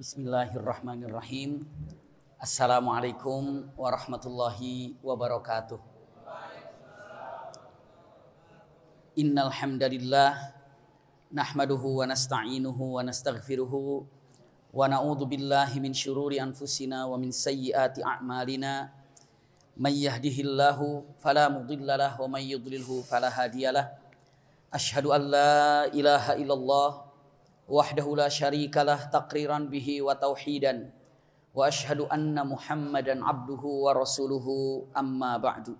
Bismillahirrahmanirrahim. Assalamualaikum warahmatullahi wabarakatuh. Innal hamdalillah nahmaduhu wa nasta'inuhu wa nastaghfiruhu wa na'udzu billahi min shururi anfusina wa min sayyiati a'malina. May yahdihillahu fala mudhillalah wa may yudlilhu fala hadiyalah. Ashhadu an la ilaha illallah وحده لا شريك له تقريرا به وتوحيدا واشهد ان محمدا عبده ورسوله اما بعد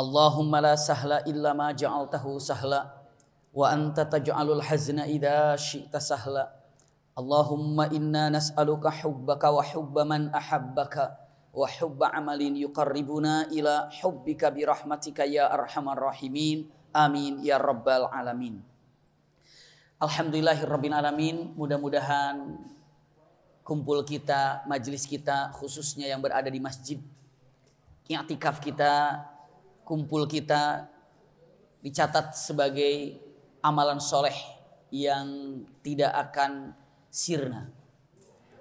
اللهم لا سهل الا ما جعلته سهلا وانت تجعل الحزن اذا شئت سهلا اللهم انا نسالك حبك وحب من احبك وحب عمل يقربنا الى حبك برحمتك يا ارحم الراحمين امين يا رب العالمين Alhamdulillahirabbil Mudah-mudahan kumpul kita, majelis kita khususnya yang berada di masjid, i'tikaf kita, kumpul kita dicatat sebagai amalan soleh yang tidak akan sirna.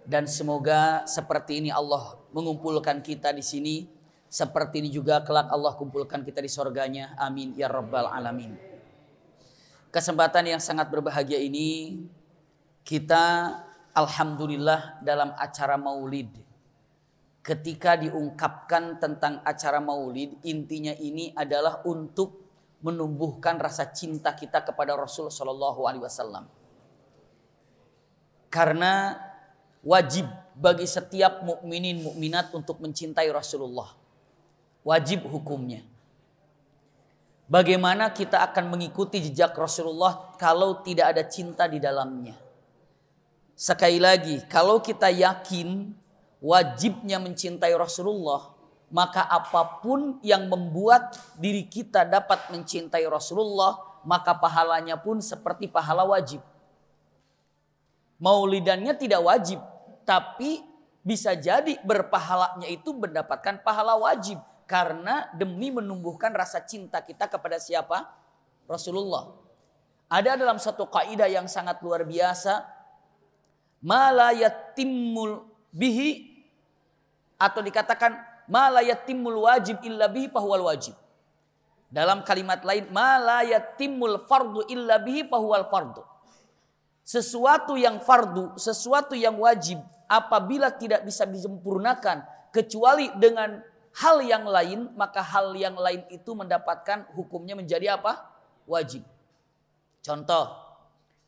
Dan semoga seperti ini Allah mengumpulkan kita di sini, seperti ini juga kelak Allah kumpulkan kita di sorganya. Amin ya rabbal alamin kesempatan yang sangat berbahagia ini kita alhamdulillah dalam acara Maulid. Ketika diungkapkan tentang acara Maulid, intinya ini adalah untuk menumbuhkan rasa cinta kita kepada Rasul Shallallahu alaihi wasallam. Karena wajib bagi setiap mukminin mukminat untuk mencintai Rasulullah. Wajib hukumnya. Bagaimana kita akan mengikuti jejak Rasulullah kalau tidak ada cinta di dalamnya? Sekali lagi, kalau kita yakin wajibnya mencintai Rasulullah, maka apapun yang membuat diri kita dapat mencintai Rasulullah, maka pahalanya pun seperti pahala wajib. Maulidannya tidak wajib, tapi bisa jadi berpahalanya itu mendapatkan pahala wajib karena demi menumbuhkan rasa cinta kita kepada siapa? Rasulullah. Ada dalam satu kaidah yang sangat luar biasa. Malayatimul bihi atau dikatakan malayatimul wajib illa bihi pahual wajib. Dalam kalimat lain malayatimul fardu illa bihi pahual fardu. Sesuatu yang fardu, sesuatu yang wajib apabila tidak bisa disempurnakan kecuali dengan hal yang lain, maka hal yang lain itu mendapatkan hukumnya menjadi apa? Wajib. Contoh,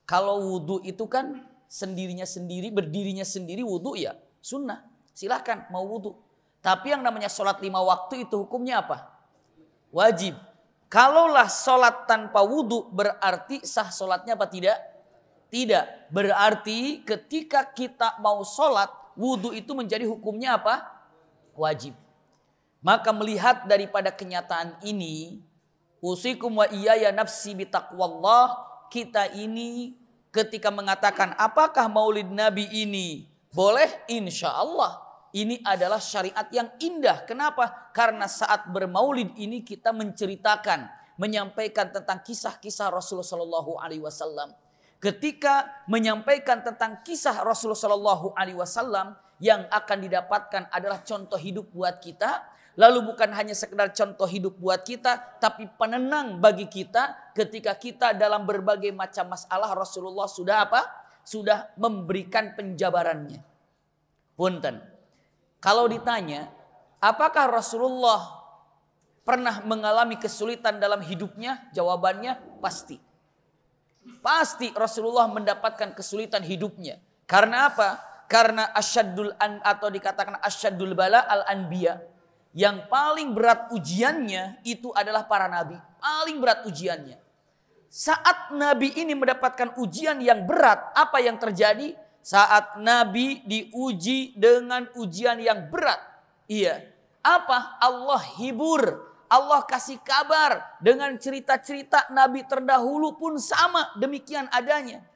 kalau wudhu itu kan sendirinya sendiri, berdirinya sendiri wudhu ya sunnah. Silahkan mau wudhu. Tapi yang namanya sholat lima waktu itu hukumnya apa? Wajib. Kalaulah sholat tanpa wudhu berarti sah sholatnya apa tidak? Tidak. Berarti ketika kita mau sholat, wudhu itu menjadi hukumnya apa? Wajib. Maka melihat daripada kenyataan ini, usikum wa iyaya nafsi bitaqwallah, kita ini ketika mengatakan apakah maulid nabi ini boleh? Insya Allah. Ini adalah syariat yang indah. Kenapa? Karena saat bermaulid ini kita menceritakan, menyampaikan tentang kisah-kisah Rasulullah SAW. Ketika menyampaikan tentang kisah Rasulullah SAW yang akan didapatkan adalah contoh hidup buat kita Lalu bukan hanya sekedar contoh hidup buat kita, tapi penenang bagi kita ketika kita dalam berbagai macam masalah Rasulullah sudah apa? Sudah memberikan penjabarannya. Punten. Kalau ditanya, apakah Rasulullah pernah mengalami kesulitan dalam hidupnya? Jawabannya pasti. Pasti Rasulullah mendapatkan kesulitan hidupnya. Karena apa? Karena asyadul an atau dikatakan asyadul bala al anbiya yang paling berat ujiannya itu adalah para nabi. Paling berat ujiannya. Saat nabi ini mendapatkan ujian yang berat, apa yang terjadi? Saat nabi diuji dengan ujian yang berat. Iya. Apa? Allah hibur. Allah kasih kabar dengan cerita-cerita nabi terdahulu pun sama demikian adanya.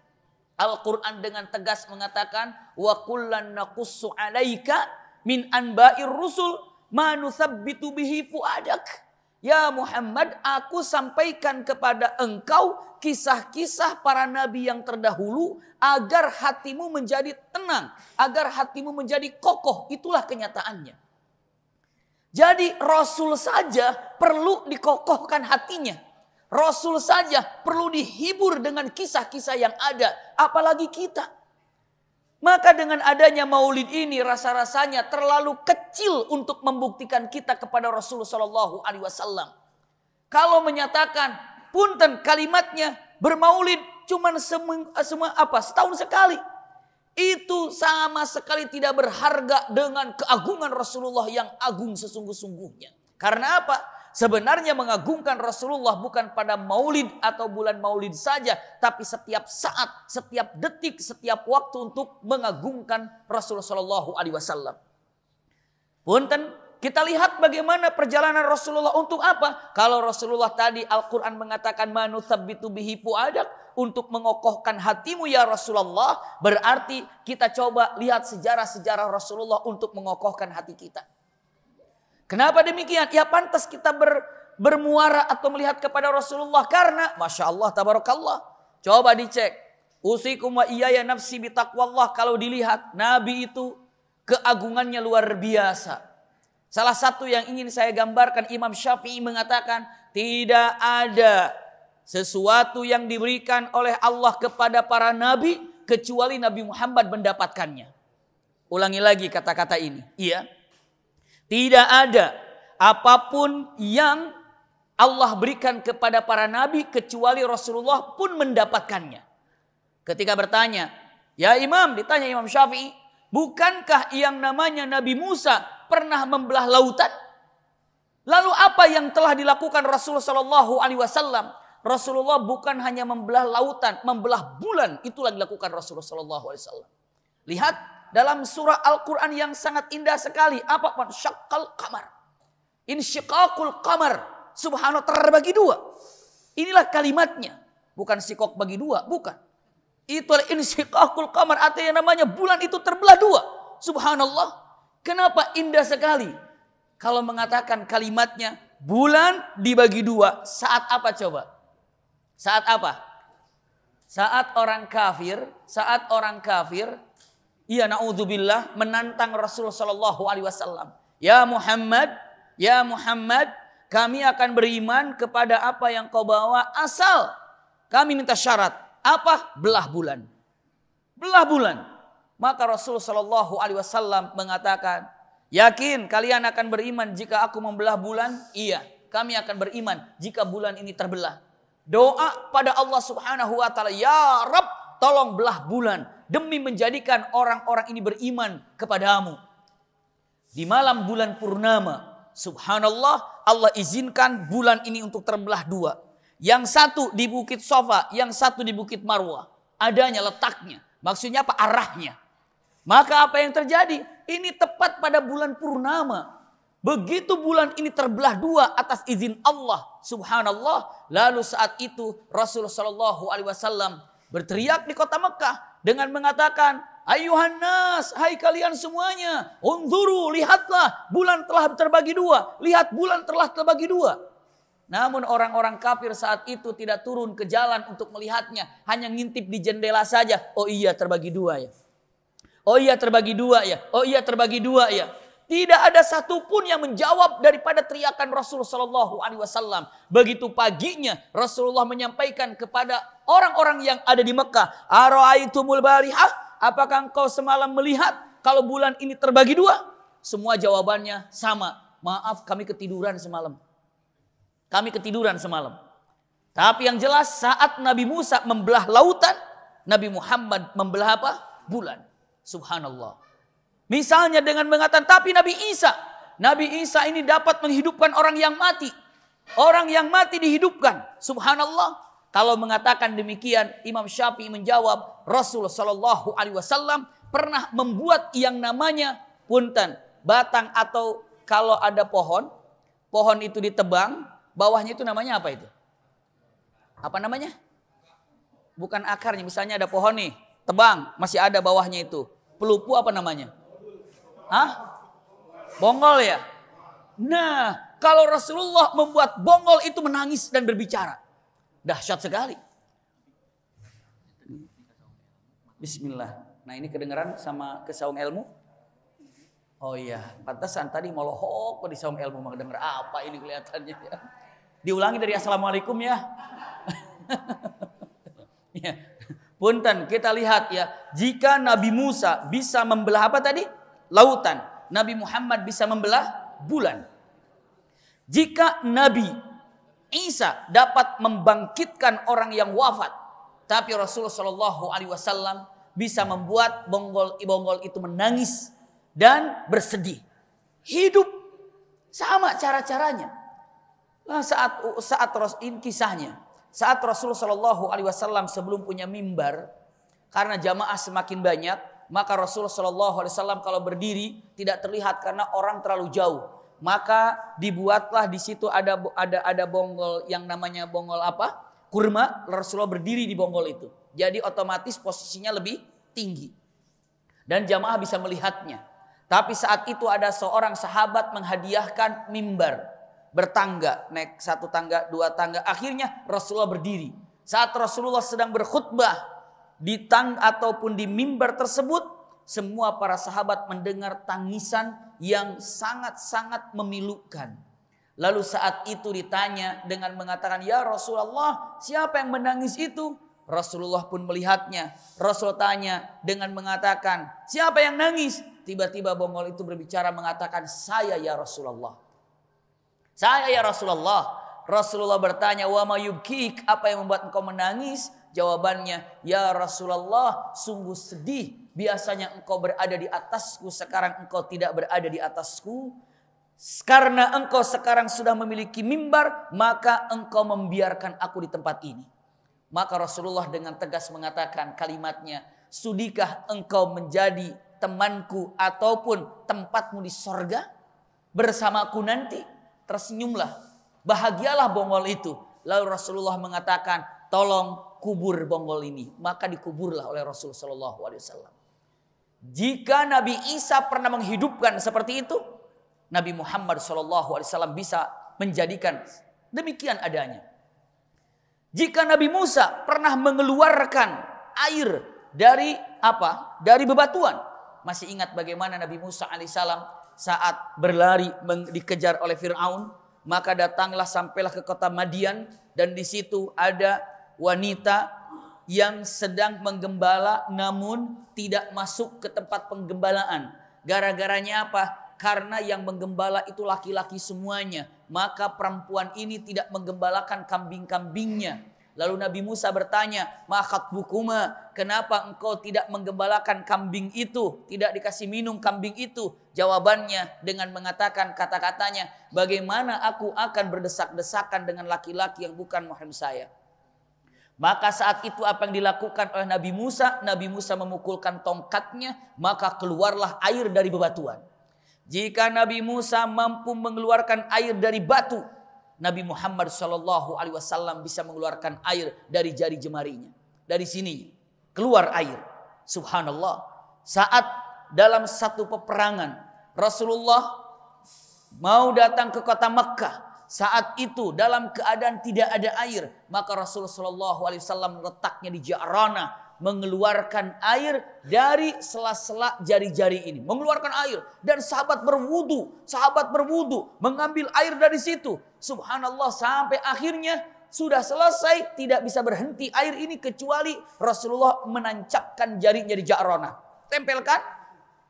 Al-Qur'an dengan tegas mengatakan wa kullan naqussu alaika min anba'ir rusul manusabbitu bihi fuadak. Ya Muhammad, aku sampaikan kepada engkau kisah-kisah para nabi yang terdahulu agar hatimu menjadi tenang, agar hatimu menjadi kokoh. Itulah kenyataannya. Jadi Rasul saja perlu dikokohkan hatinya. Rasul saja perlu dihibur dengan kisah-kisah yang ada. Apalagi kita. Maka dengan adanya maulid ini rasa-rasanya terlalu kecil untuk membuktikan kita kepada Rasulullah Shallallahu Alaihi Wasallam. Kalau menyatakan punten kalimatnya bermaulid cuman semua, semua apa setahun sekali itu sama sekali tidak berharga dengan keagungan Rasulullah yang agung sesungguh-sungguhnya. Karena apa? sebenarnya mengagungkan Rasulullah bukan pada maulid atau bulan maulid saja, tapi setiap saat, setiap detik, setiap waktu untuk mengagungkan Rasulullah Shallallahu Alaihi Punten, kita lihat bagaimana perjalanan Rasulullah untuk apa? Kalau Rasulullah tadi Al-Quran mengatakan manuthabitu bihi adak untuk mengokohkan hatimu ya Rasulullah. Berarti kita coba lihat sejarah-sejarah Rasulullah untuk mengokohkan hati kita. Kenapa demikian? Ya pantas kita ber, bermuara atau melihat kepada Rasulullah karena Masya Allah tabarakallah. Coba dicek. Usikum wa iya ya nafsi bitakwallah Kalau dilihat Nabi itu keagungannya luar biasa. Salah satu yang ingin saya gambarkan Imam Syafi'i mengatakan tidak ada sesuatu yang diberikan oleh Allah kepada para nabi kecuali Nabi Muhammad mendapatkannya. Ulangi lagi kata-kata ini. Iya. Tidak ada apapun yang Allah berikan kepada para nabi kecuali Rasulullah pun mendapatkannya. Ketika bertanya, ya imam, ditanya Imam Syafi'i, bukankah yang namanya Nabi Musa pernah membelah lautan? Lalu apa yang telah dilakukan Rasulullah Shallallahu Alaihi Wasallam? Rasulullah bukan hanya membelah lautan, membelah bulan itulah dilakukan Rasulullah Shallallahu Alaihi Wasallam. Lihat dalam surah Al-Quran yang sangat indah sekali. Apa pun syakal kamar. Insyikakul kamar. Subhanallah terbagi dua. Inilah kalimatnya. Bukan sikok bagi dua, bukan. Itulah insyikakul kamar. Artinya namanya bulan itu terbelah dua. Subhanallah. Kenapa indah sekali? Kalau mengatakan kalimatnya bulan dibagi dua. Saat apa coba? Saat apa? Saat orang kafir, saat orang kafir ia naudzubillah menantang Rasul Shallallahu alaihi wasallam. Ya Muhammad, ya Muhammad, kami akan beriman kepada apa yang kau bawa asal kami minta syarat. Apa? Belah bulan. Belah bulan. Maka Rasul Shallallahu alaihi wasallam mengatakan, "Yakin kalian akan beriman jika aku membelah bulan?" Iya, kami akan beriman jika bulan ini terbelah. Doa pada Allah Subhanahu wa taala, "Ya Rabb, tolong belah bulan demi menjadikan orang-orang ini beriman kepadamu. Di malam bulan purnama, subhanallah Allah izinkan bulan ini untuk terbelah dua. Yang satu di Bukit Sofa, yang satu di Bukit Marwah. Adanya letaknya, maksudnya apa? Arahnya. Maka apa yang terjadi? Ini tepat pada bulan purnama. Begitu bulan ini terbelah dua atas izin Allah subhanallah. Lalu saat itu Rasulullah Shallallahu Alaihi Wasallam berteriak di kota Mekah, dengan mengatakan, Ayuhan nas, hai kalian semuanya. Unzuru, lihatlah bulan telah terbagi dua. Lihat bulan telah terbagi dua. Namun orang-orang kafir saat itu tidak turun ke jalan untuk melihatnya. Hanya ngintip di jendela saja. Oh iya terbagi dua ya. Oh iya terbagi dua ya. Oh iya terbagi dua ya. Tidak ada satupun yang menjawab daripada teriakan Rasulullah Shallallahu Alaihi Wasallam. Begitu paginya Rasulullah menyampaikan kepada orang-orang yang ada di Mekah, Aroaitumul barihah, apakah engkau semalam melihat kalau bulan ini terbagi dua? Semua jawabannya sama. Maaf kami ketiduran semalam. Kami ketiduran semalam. Tapi yang jelas saat Nabi Musa membelah lautan, Nabi Muhammad membelah apa? Bulan. Subhanallah. Misalnya dengan mengatakan, tapi Nabi Isa. Nabi Isa ini dapat menghidupkan orang yang mati. Orang yang mati dihidupkan. Subhanallah. Kalau mengatakan demikian, Imam Syafi'i menjawab, Rasul Shallallahu Alaihi Wasallam pernah membuat yang namanya punten, batang atau kalau ada pohon, pohon itu ditebang, bawahnya itu namanya apa itu? Apa namanya? Bukan akarnya, misalnya ada pohon nih, tebang, masih ada bawahnya itu. Pelupu apa namanya? Hah? Bongol ya? Nah, kalau Rasulullah membuat bongol itu menangis dan berbicara. Dahsyat sekali. Bismillah. Nah ini kedengeran sama ke saung ilmu? Oh iya, pantesan tadi molohok di saung ilmu Mau kedenger apa ini kelihatannya ya. Diulangi dari Assalamualaikum ya. ya. Punten, kita lihat ya. Jika Nabi Musa bisa membelah apa tadi? lautan, Nabi Muhammad bisa membelah bulan. Jika Nabi Isa dapat membangkitkan orang yang wafat, tapi Rasulullah Shallallahu Alaihi Wasallam bisa membuat bonggol-bonggol itu menangis dan bersedih. Hidup sama cara-caranya. Nah, saat saat Rasul kisahnya, saat Rasulullah Shallallahu Alaihi Wasallam sebelum punya mimbar, karena jamaah semakin banyak, maka Rasulullah Shallallahu Alaihi Wasallam kalau berdiri tidak terlihat karena orang terlalu jauh. Maka dibuatlah di situ ada ada ada bonggol yang namanya bonggol apa? Kurma. Rasulullah berdiri di bonggol itu. Jadi otomatis posisinya lebih tinggi. Dan jamaah bisa melihatnya. Tapi saat itu ada seorang sahabat menghadiahkan mimbar bertangga, naik satu tangga, dua tangga. Akhirnya Rasulullah berdiri. Saat Rasulullah sedang berkhutbah, di tang ataupun di mimbar tersebut semua para sahabat mendengar tangisan yang sangat-sangat memilukan. Lalu saat itu ditanya dengan mengatakan, "Ya Rasulullah, siapa yang menangis itu?" Rasulullah pun melihatnya. Rasul tanya dengan mengatakan, "Siapa yang nangis?" Tiba-tiba bongol itu berbicara mengatakan, "Saya ya Rasulullah." Saya ya Rasulullah. Rasulullah bertanya, "Wa mayubkik, apa yang membuat engkau menangis?" Jawabannya, "Ya Rasulullah, sungguh sedih. Biasanya engkau berada di atasku, sekarang engkau tidak berada di atasku. Karena engkau sekarang sudah memiliki mimbar, maka engkau membiarkan aku di tempat ini." Maka Rasulullah dengan tegas mengatakan kalimatnya, "Sudikah engkau menjadi temanku ataupun tempatmu di sorga bersamaku nanti?" Tersenyumlah Bahagialah bonggol itu. Lalu Rasulullah mengatakan, tolong kubur bonggol ini. Maka dikuburlah oleh Rasulullah SAW. Jika Nabi Isa pernah menghidupkan seperti itu, Nabi Muhammad SAW bisa menjadikan demikian adanya. Jika Nabi Musa pernah mengeluarkan air dari apa? Dari bebatuan. Masih ingat bagaimana Nabi Musa alaihissalam saat berlari dikejar oleh Fir'aun maka datanglah sampailah ke kota Madian dan di situ ada wanita yang sedang menggembala namun tidak masuk ke tempat penggembalaan. Gara-garanya apa? Karena yang menggembala itu laki-laki semuanya, maka perempuan ini tidak menggembalakan kambing-kambingnya Lalu Nabi Musa bertanya, makat bukuma, kenapa engkau tidak menggembalakan kambing itu? Tidak dikasih minum kambing itu? Jawabannya dengan mengatakan kata-katanya, bagaimana aku akan berdesak-desakan dengan laki-laki yang bukan muhrim saya? Maka saat itu apa yang dilakukan oleh Nabi Musa, Nabi Musa memukulkan tongkatnya, maka keluarlah air dari bebatuan. Jika Nabi Musa mampu mengeluarkan air dari batu, Nabi Muhammad Shallallahu Alaihi Wasallam bisa mengeluarkan air dari jari jemarinya. Dari sini keluar air. Subhanallah. Saat dalam satu peperangan Rasulullah mau datang ke kota Mekah saat itu dalam keadaan tidak ada air maka Rasulullah Shallallahu Alaihi Wasallam letaknya di Jarana mengeluarkan air dari sela-sela jari-jari ini. Mengeluarkan air. Dan sahabat berwudu. Sahabat berwudu. Mengambil air dari situ. Subhanallah sampai akhirnya sudah selesai. Tidak bisa berhenti air ini kecuali Rasulullah menancapkan jarinya di Ja'rona. Tempelkan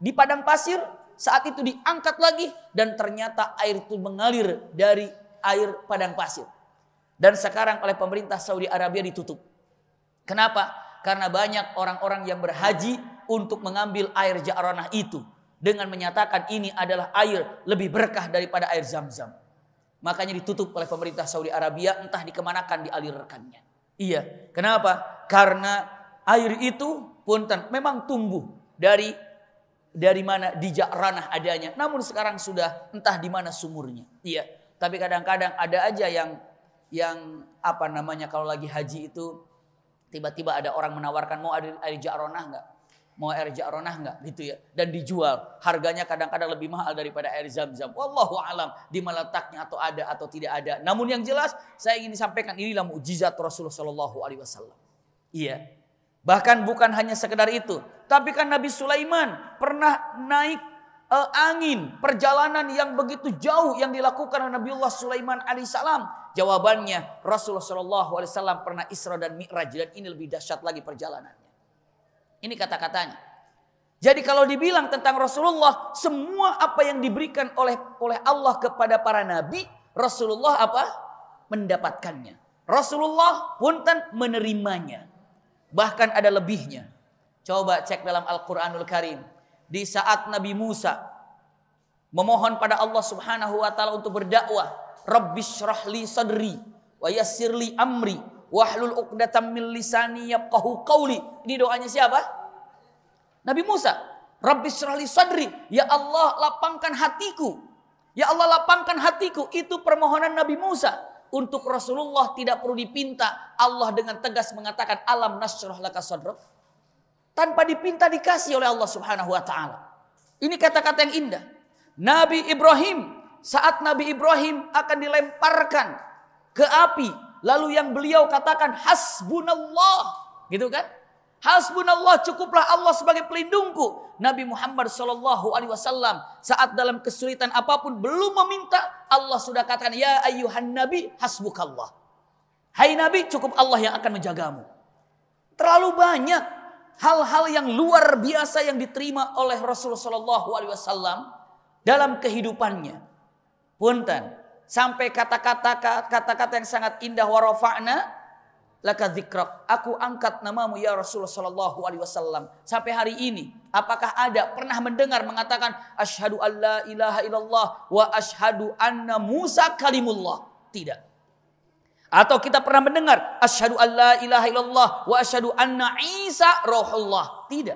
di padang pasir. Saat itu diangkat lagi. Dan ternyata air itu mengalir dari air padang pasir. Dan sekarang oleh pemerintah Saudi Arabia ditutup. Kenapa? karena banyak orang-orang yang berhaji untuk mengambil air ja'ranah itu dengan menyatakan ini adalah air lebih berkah daripada air zam-zam. Makanya ditutup oleh pemerintah Saudi Arabia entah dikemanakan dialirkannya. Iya, kenapa? Karena air itu punten memang tumbuh dari dari mana di ranah adanya. Namun sekarang sudah entah di mana sumurnya. Iya. Tapi kadang-kadang ada aja yang yang apa namanya kalau lagi haji itu Tiba-tiba ada orang menawarkan mau air, air ja'ronah nggak? Mau air ja'ronah nggak? Gitu ya. Dan dijual. Harganya kadang-kadang lebih mahal daripada air zam-zam. Wallahu alam di meletaknya atau ada atau tidak ada. Namun yang jelas saya ingin disampaikan inilah mujizat Rasulullah Shallallahu Alaihi Wasallam. Iya. Bahkan bukan hanya sekedar itu. Tapi kan Nabi Sulaiman pernah naik uh, angin, perjalanan yang begitu jauh yang dilakukan oleh Nabiullah Sulaiman alaihissalam? Jawabannya Rasulullah Shallallahu alaihi wasallam pernah Isra dan Mi'raj dan ini lebih dahsyat lagi perjalanannya. Ini kata-katanya. Jadi kalau dibilang tentang Rasulullah, semua apa yang diberikan oleh oleh Allah kepada para nabi, Rasulullah apa? mendapatkannya. Rasulullah punten menerimanya. Bahkan ada lebihnya. Coba cek dalam Al-Qur'anul Karim di saat Nabi Musa memohon pada Allah Subhanahu wa taala untuk berdakwah, "Rabbishrah li sadri wa yassir li amri wahlul 'uqdatam min lisani yafqahu qawli." Ini doanya siapa? Nabi Musa, "Rabbishrah li sadri, ya Allah lapangkan hatiku." Ya Allah lapangkan hatiku, itu permohonan Nabi Musa. Untuk Rasulullah tidak perlu dipinta, Allah dengan tegas mengatakan, "Alam nasrullah laka tanpa dipinta dikasih oleh Allah Subhanahu wa taala. Ini kata-kata yang indah. Nabi Ibrahim saat Nabi Ibrahim akan dilemparkan ke api lalu yang beliau katakan hasbunallah gitu kan? Hasbunallah cukuplah Allah sebagai pelindungku. Nabi Muhammad Shallallahu Alaihi Wasallam saat dalam kesulitan apapun belum meminta Allah sudah katakan ya ayuhan Nabi hasbukallah. Hai Nabi cukup Allah yang akan menjagamu. Terlalu banyak hal-hal yang luar biasa yang diterima oleh Rasulullah SAW dalam kehidupannya. Punten, sampai kata-kata kata-kata yang sangat indah warofa'na laka dzikrak. Aku angkat namamu ya Rasulullah SAW Sampai hari ini, apakah ada pernah mendengar mengatakan ashadu alla ilaha illallah wa ashadu anna Musa kalimullah? Tidak. Atau kita pernah mendengar asyhadu alla ilaha illallah wa asyhadu anna Isa rohullah. Tidak.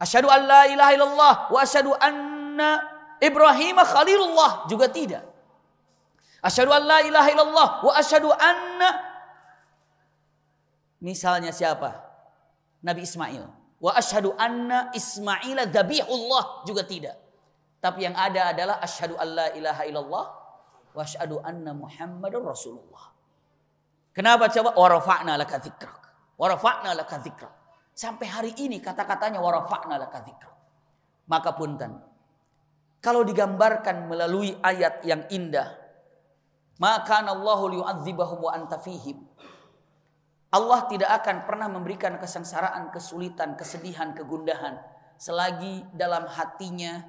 Asyhadu alla ilaha illallah wa asyhadu anna Ibrahim khalilullah juga tidak. Asyhadu alla ilaha illallah wa asyhadu anna Misalnya siapa? Nabi Ismail. Wa asyhadu anna ismail dzabihullah juga tidak. Tapi yang ada adalah asyhadu alla ilaha illallah wa asyhadu anna Muhammadur Rasulullah. Kenapa coba warafa'na laka dzikrak. Warafa'na laka dzikrak. Sampai hari ini kata-katanya warafa'na laka dzikrak. Maka punten. Kalau digambarkan melalui ayat yang indah, maka Allahu liyu'adzibahum wa anta fihim. Allah tidak akan pernah memberikan kesengsaraan, kesulitan, kesedihan, kegundahan selagi dalam hatinya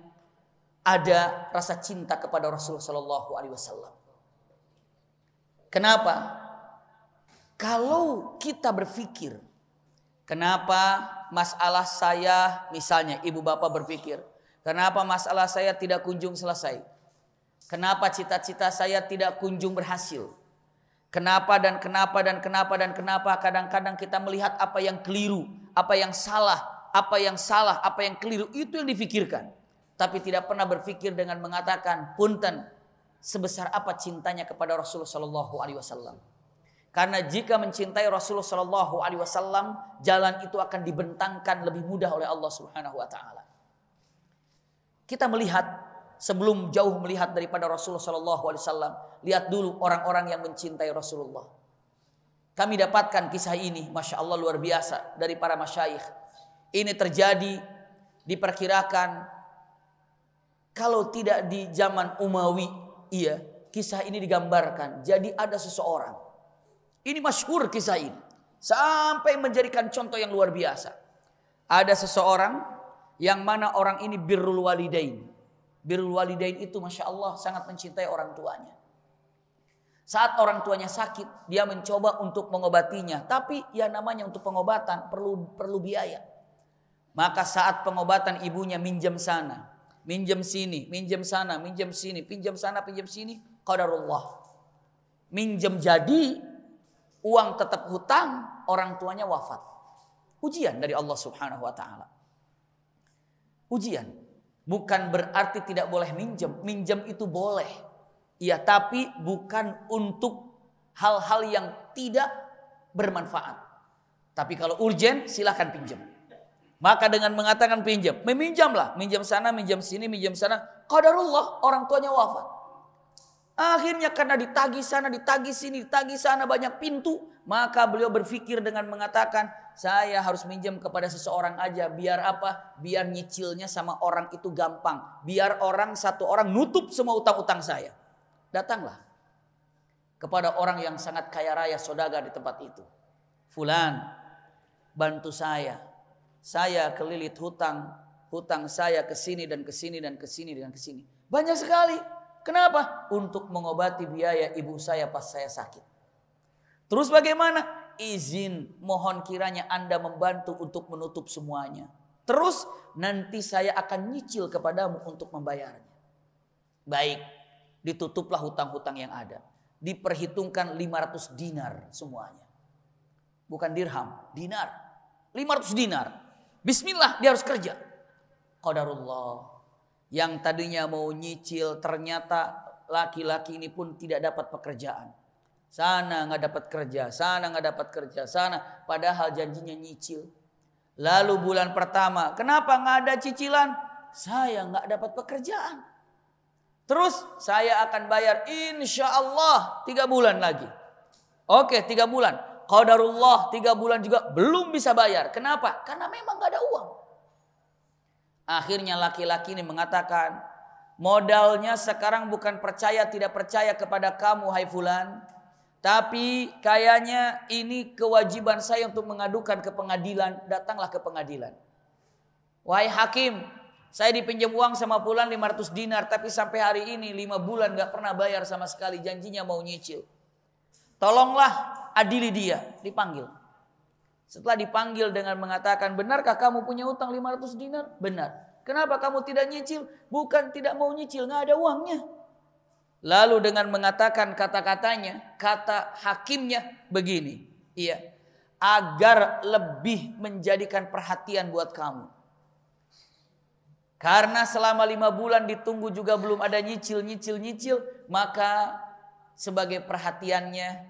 ada rasa cinta kepada Rasul Shallallahu Alaihi Wasallam. Kenapa? Kalau kita berpikir, kenapa masalah saya misalnya ibu bapak berpikir, kenapa masalah saya tidak kunjung selesai? Kenapa cita-cita saya tidak kunjung berhasil? Kenapa dan kenapa dan kenapa dan kenapa kadang-kadang kita melihat apa yang keliru, apa yang salah, apa yang salah, apa yang keliru itu yang difikirkan. Tapi tidak pernah berpikir dengan mengatakan punten sebesar apa cintanya kepada Rasulullah Shallallahu Alaihi Wasallam. Karena jika mencintai Rasulullah Shallallahu Alaihi Wasallam, jalan itu akan dibentangkan lebih mudah oleh Allah Subhanahu Wa Taala. Kita melihat sebelum jauh melihat daripada Rasulullah Shallallahu Alaihi Wasallam, lihat dulu orang-orang yang mencintai Rasulullah. Kami dapatkan kisah ini, masya Allah luar biasa dari para masyayikh. Ini terjadi diperkirakan kalau tidak di zaman Umawi, iya kisah ini digambarkan. Jadi ada seseorang ini masyhur kisah ini. Sampai menjadikan contoh yang luar biasa. Ada seseorang yang mana orang ini birrul walidain. Birrul walidain itu Masya Allah sangat mencintai orang tuanya. Saat orang tuanya sakit, dia mencoba untuk mengobatinya. Tapi ya namanya untuk pengobatan perlu perlu biaya. Maka saat pengobatan ibunya minjem sana, minjem sini, minjem sana, minjem sini, pinjam sana, pinjam sini, qadarullah. minjem jadi, uang tetap hutang, orang tuanya wafat. Ujian dari Allah Subhanahu wa taala. Ujian bukan berarti tidak boleh minjem. Minjem itu boleh. Ya, tapi bukan untuk hal-hal yang tidak bermanfaat. Tapi kalau urgent silahkan pinjam. Maka dengan mengatakan pinjam, meminjamlah, minjam sana, minjam sini, minjam sana. Qadarullah orang tuanya wafat. Akhirnya karena ditagi sana, ditagi sini, ditagi sana banyak pintu. Maka beliau berpikir dengan mengatakan, saya harus minjem kepada seseorang aja. Biar apa? Biar nyicilnya sama orang itu gampang. Biar orang satu orang nutup semua utang-utang saya. Datanglah kepada orang yang sangat kaya raya sodaga di tempat itu. Fulan, bantu saya. Saya kelilit hutang, hutang saya ke sini dan ke sini dan ke sini dan ke sini. Banyak sekali. Kenapa? Untuk mengobati biaya ibu saya pas saya sakit. Terus bagaimana? Izin mohon kiranya Anda membantu untuk menutup semuanya. Terus nanti saya akan nyicil kepadamu untuk membayarnya. Baik, ditutuplah hutang-hutang yang ada. Diperhitungkan 500 dinar semuanya. Bukan dirham, dinar. 500 dinar. Bismillah dia harus kerja. Qadarullah yang tadinya mau nyicil ternyata laki-laki ini pun tidak dapat pekerjaan. Sana nggak dapat kerja, sana nggak dapat kerja, sana padahal janjinya nyicil. Lalu bulan pertama, kenapa nggak ada cicilan? Saya nggak dapat pekerjaan. Terus saya akan bayar insya Allah tiga bulan lagi. Oke tiga bulan. Kau Qadarullah tiga bulan juga belum bisa bayar. Kenapa? Karena memang nggak ada uang. Akhirnya laki-laki ini mengatakan, modalnya sekarang bukan percaya tidak percaya kepada kamu hai fulan, tapi kayaknya ini kewajiban saya untuk mengadukan ke pengadilan, datanglah ke pengadilan. Wahai hakim, saya dipinjam uang sama fulan 500 dinar, tapi sampai hari ini 5 bulan gak pernah bayar sama sekali, janjinya mau nyicil. Tolonglah adili dia, dipanggil. Setelah dipanggil dengan mengatakan, benarkah kamu punya utang 500 dinar? Benar. Kenapa kamu tidak nyicil? Bukan tidak mau nyicil, nggak ada uangnya. Lalu dengan mengatakan kata-katanya, kata hakimnya begini. Iya, agar lebih menjadikan perhatian buat kamu. Karena selama lima bulan ditunggu juga belum ada nyicil, nyicil, nyicil. Maka sebagai perhatiannya,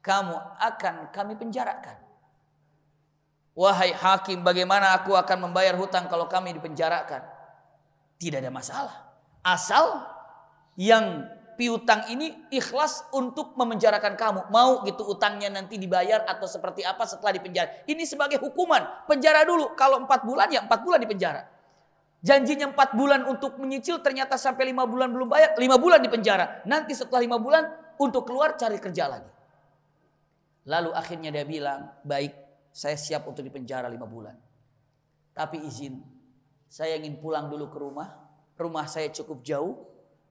kamu akan kami penjarakan. Wahai hakim, bagaimana aku akan membayar hutang kalau kami dipenjarakan? Tidak ada masalah. Asal yang piutang ini ikhlas untuk memenjarakan kamu. Mau gitu utangnya nanti dibayar atau seperti apa setelah dipenjara. Ini sebagai hukuman. Penjara dulu. Kalau empat bulan ya empat bulan dipenjara. Janjinya empat bulan untuk menyicil ternyata sampai lima bulan belum bayar. Lima bulan dipenjara. Nanti setelah lima bulan untuk keluar cari kerja lagi. Lalu akhirnya dia bilang, baik saya siap untuk dipenjara lima bulan. Tapi izin, saya ingin pulang dulu ke rumah. Rumah saya cukup jauh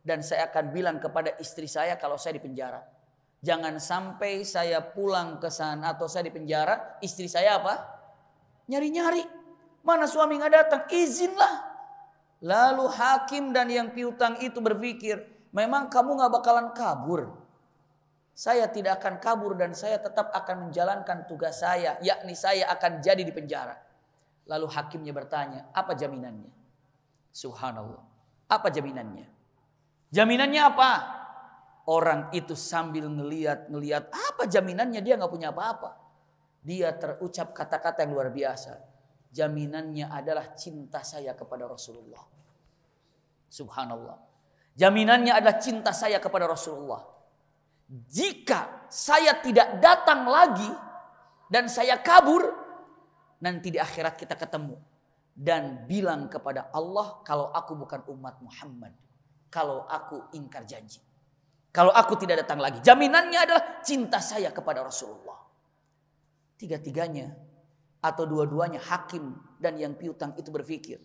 dan saya akan bilang kepada istri saya kalau saya dipenjara. Jangan sampai saya pulang ke sana atau saya dipenjara, istri saya apa? Nyari-nyari. Mana suami nggak datang? Izinlah. Lalu hakim dan yang piutang itu berpikir, memang kamu nggak bakalan kabur saya tidak akan kabur dan saya tetap akan menjalankan tugas saya, yakni saya akan jadi di penjara. Lalu hakimnya bertanya, apa jaminannya? Subhanallah. Apa jaminannya? Jaminannya apa? Orang itu sambil ngeliat-ngeliat apa jaminannya dia nggak punya apa-apa. Dia terucap kata-kata yang luar biasa. Jaminannya adalah cinta saya kepada Rasulullah. Subhanallah. Jaminannya adalah cinta saya kepada Rasulullah. Jika saya tidak datang lagi dan saya kabur, nanti di akhirat kita ketemu dan bilang kepada Allah kalau aku bukan umat Muhammad, kalau aku ingkar janji. Kalau aku tidak datang lagi, jaminannya adalah cinta saya kepada Rasulullah. Tiga-tiganya atau dua-duanya hakim dan yang piutang itu berpikir,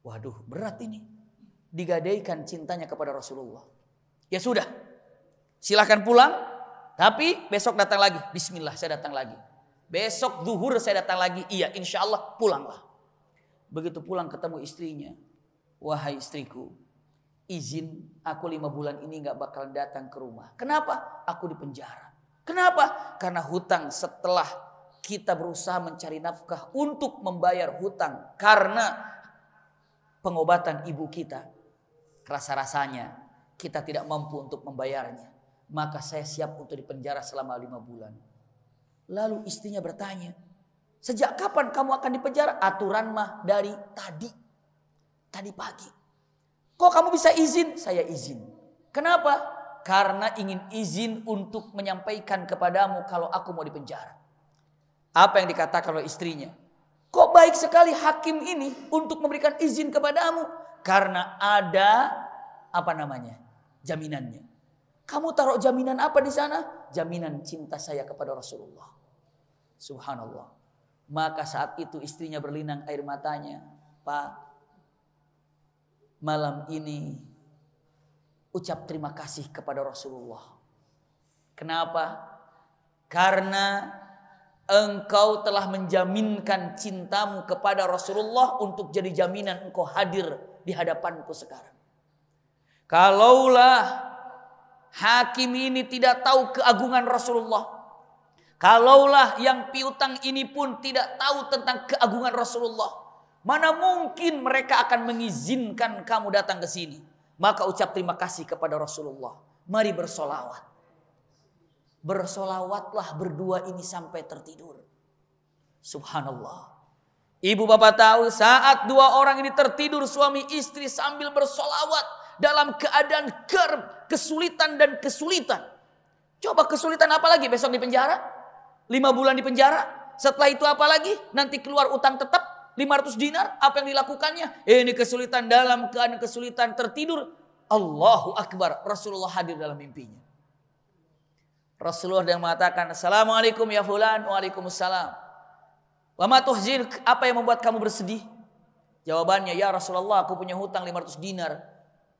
"Waduh, berat ini." Digadaikan cintanya kepada Rasulullah. Ya sudah, Silahkan pulang, tapi besok datang lagi. Bismillah, saya datang lagi. Besok zuhur saya datang lagi. Iya, insya Allah pulanglah. Begitu pulang ketemu istrinya. Wahai istriku, izin aku lima bulan ini gak bakal datang ke rumah. Kenapa? Aku di penjara. Kenapa? Karena hutang setelah kita berusaha mencari nafkah untuk membayar hutang karena pengobatan ibu kita. Rasa-rasanya kita tidak mampu untuk membayarnya maka saya siap untuk dipenjara selama lima bulan. Lalu istrinya bertanya, sejak kapan kamu akan dipenjara? Aturan mah dari tadi, tadi pagi. Kok kamu bisa izin? Saya izin. Kenapa? Karena ingin izin untuk menyampaikan kepadamu kalau aku mau dipenjara. Apa yang dikatakan oleh istrinya? Kok baik sekali hakim ini untuk memberikan izin kepadamu? Karena ada apa namanya? Jaminannya. Kamu taruh jaminan apa di sana? Jaminan cinta saya kepada Rasulullah. Subhanallah. Maka saat itu istrinya berlinang air matanya. Pak, malam ini ucap terima kasih kepada Rasulullah. Kenapa? Karena engkau telah menjaminkan cintamu kepada Rasulullah untuk jadi jaminan engkau hadir di hadapanku sekarang. Kalaulah Hakim ini tidak tahu keagungan Rasulullah. Kalaulah yang piutang ini pun tidak tahu tentang keagungan Rasulullah. Mana mungkin mereka akan mengizinkan kamu datang ke sini. Maka ucap terima kasih kepada Rasulullah. Mari bersolawat. Bersolawatlah berdua ini sampai tertidur. Subhanallah. Ibu bapak tahu saat dua orang ini tertidur suami istri sambil bersolawat dalam keadaan ker kesulitan dan kesulitan. Coba kesulitan apa lagi besok di penjara? Lima bulan di penjara? Setelah itu apa lagi? Nanti keluar utang tetap 500 dinar? Apa yang dilakukannya? Eh, ini kesulitan dalam keadaan kesulitan tertidur. Allahu Akbar. Rasulullah hadir dalam mimpinya. Rasulullah yang mengatakan, Assalamualaikum ya fulan, Waalaikumsalam. Wama tuhzin, apa yang membuat kamu bersedih? Jawabannya, ya Rasulullah aku punya hutang 500 dinar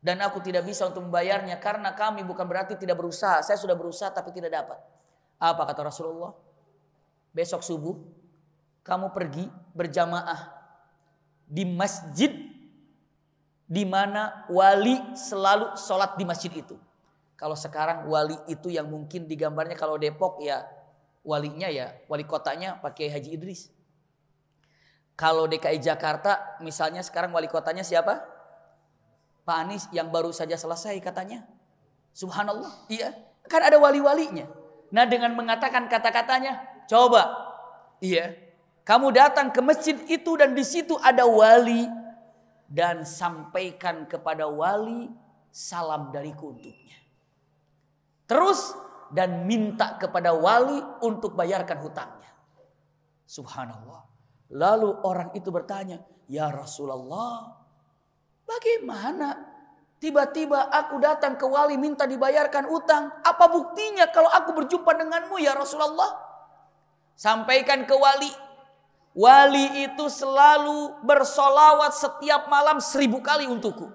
dan aku tidak bisa untuk membayarnya karena kami bukan berarti tidak berusaha. Saya sudah berusaha tapi tidak dapat. Apa kata Rasulullah? Besok subuh kamu pergi berjamaah di masjid di mana wali selalu sholat di masjid itu. Kalau sekarang wali itu yang mungkin digambarnya kalau Depok ya walinya ya wali kotanya pakai Haji Idris. Kalau DKI Jakarta misalnya sekarang wali kotanya siapa? Pak Anies yang baru saja selesai katanya. Subhanallah, iya. Kan ada wali-walinya. Nah dengan mengatakan kata-katanya, coba. Iya. Kamu datang ke masjid itu dan di situ ada wali. Dan sampaikan kepada wali salam dari untuknya. Terus dan minta kepada wali untuk bayarkan hutangnya. Subhanallah. Lalu orang itu bertanya, Ya Rasulullah, Bagaimana tiba-tiba aku datang ke wali minta dibayarkan utang? Apa buktinya kalau aku berjumpa denganmu ya Rasulullah? Sampaikan ke wali. Wali itu selalu bersolawat setiap malam seribu kali untukku.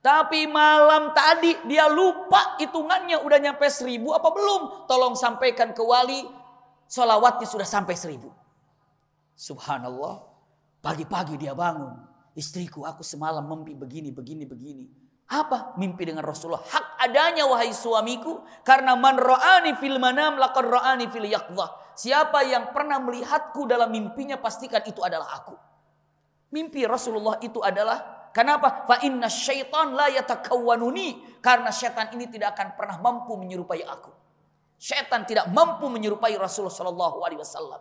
Tapi malam tadi dia lupa hitungannya udah nyampe seribu apa belum. Tolong sampaikan ke wali solawatnya sudah sampai seribu. Subhanallah. Pagi-pagi dia bangun istriku aku semalam mimpi begini, begini, begini. Apa mimpi dengan Rasulullah? Hak adanya wahai suamiku. Karena man roani fil manam lakon ro'ani fil yakdah. Siapa yang pernah melihatku dalam mimpinya pastikan itu adalah aku. Mimpi Rasulullah itu adalah kenapa? Fa inna syaitan la yatakawwanuni karena syaitan ini tidak akan pernah mampu menyerupai aku. Syaitan tidak mampu menyerupai Rasulullah Shallallahu alaihi wasallam.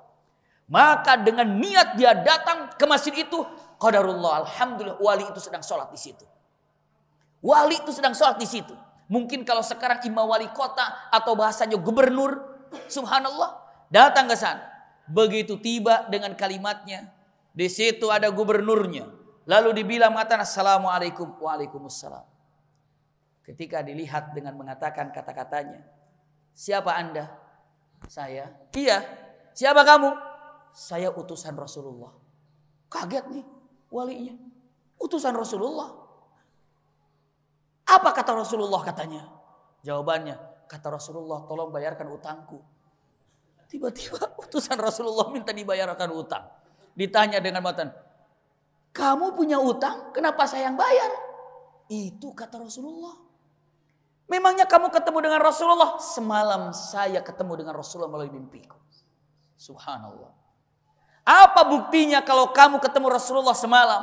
Maka dengan niat dia datang ke masjid itu Qadarullah alhamdulillah wali itu sedang sholat di situ. Wali itu sedang sholat di situ. Mungkin kalau sekarang imam wali kota atau bahasanya gubernur, subhanallah, datang ke sana. Begitu tiba dengan kalimatnya, di situ ada gubernurnya. Lalu dibilang mengatakan assalamualaikum waalaikumsalam. Ketika dilihat dengan mengatakan kata-katanya, siapa anda? Saya. Iya. Siapa kamu? Saya utusan Rasulullah. Kaget nih walinya. Utusan Rasulullah. Apa kata Rasulullah katanya? Jawabannya, kata Rasulullah tolong bayarkan utangku. Tiba-tiba utusan Rasulullah minta dibayarkan utang. Ditanya dengan matan, kamu punya utang, kenapa saya yang bayar? Itu kata Rasulullah. Memangnya kamu ketemu dengan Rasulullah? Semalam saya ketemu dengan Rasulullah melalui mimpiku. Subhanallah. Apa buktinya kalau kamu ketemu Rasulullah semalam?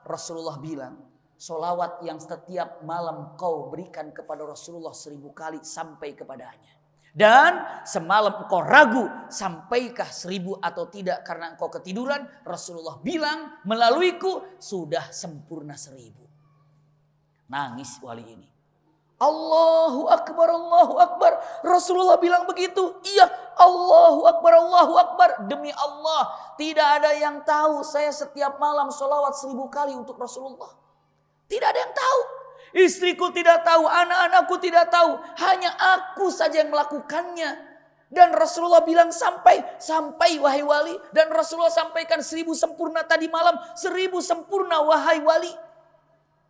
Rasulullah bilang, solawat yang setiap malam kau berikan kepada Rasulullah seribu kali sampai kepadanya. Dan semalam kau ragu sampaikah seribu atau tidak karena engkau ketiduran. Rasulullah bilang melaluiku sudah sempurna seribu. Nangis wali ini. Allahu Akbar, Allahu Akbar. Rasulullah bilang begitu. Iya, Allahu Akbar, Allahu Akbar. Demi Allah, tidak ada yang tahu saya setiap malam sholawat seribu kali untuk Rasulullah. Tidak ada yang tahu. Istriku tidak tahu, anak-anakku tidak tahu. Hanya aku saja yang melakukannya. Dan Rasulullah bilang sampai, sampai wahai wali. Dan Rasulullah sampaikan seribu sempurna tadi malam. Seribu sempurna wahai wali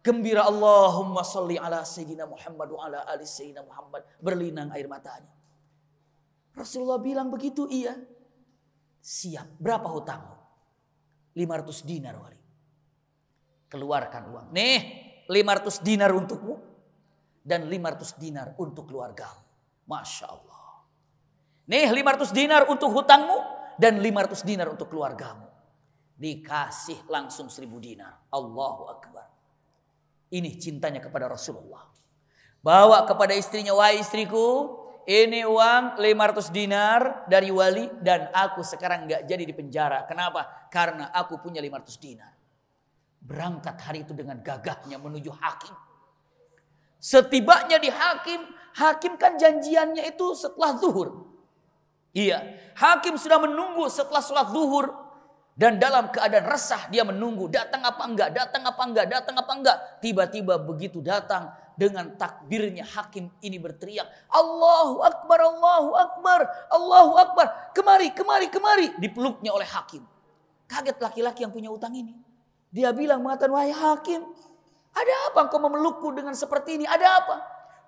gembira Allahumma salli ala Sayyidina Muhammad wa ala ali Sayyidina Muhammad. Berlinang air matanya. Rasulullah bilang begitu, iya. Siap, berapa hutangmu? 500 dinar wali. Keluarkan uang. Nih, 500 dinar untukmu. Dan 500 dinar untuk keluargamu. Masya Allah. Nih 500 dinar untuk hutangmu. Dan 500 dinar untuk keluargamu. Dikasih langsung 1000 dinar. Allahu Akbar. Ini cintanya kepada Rasulullah. Bawa kepada istrinya, wahai istriku, ini uang 500 dinar dari wali dan aku sekarang nggak jadi di penjara. Kenapa? Karena aku punya 500 dinar. Berangkat hari itu dengan gagahnya menuju hakim. Setibanya di hakim, hakim kan janjiannya itu setelah zuhur. Iya, hakim sudah menunggu setelah sholat zuhur. Dan dalam keadaan resah dia menunggu datang apa enggak, datang apa enggak, datang apa enggak. Tiba-tiba begitu datang dengan takbirnya hakim ini berteriak. Allahu Akbar, Allahu Akbar, Allahu Akbar. Kemari, kemari, kemari. Dipeluknya oleh hakim. Kaget laki-laki yang punya utang ini. Dia bilang mengatakan, wahai hakim. Ada apa engkau memelukku dengan seperti ini? Ada apa?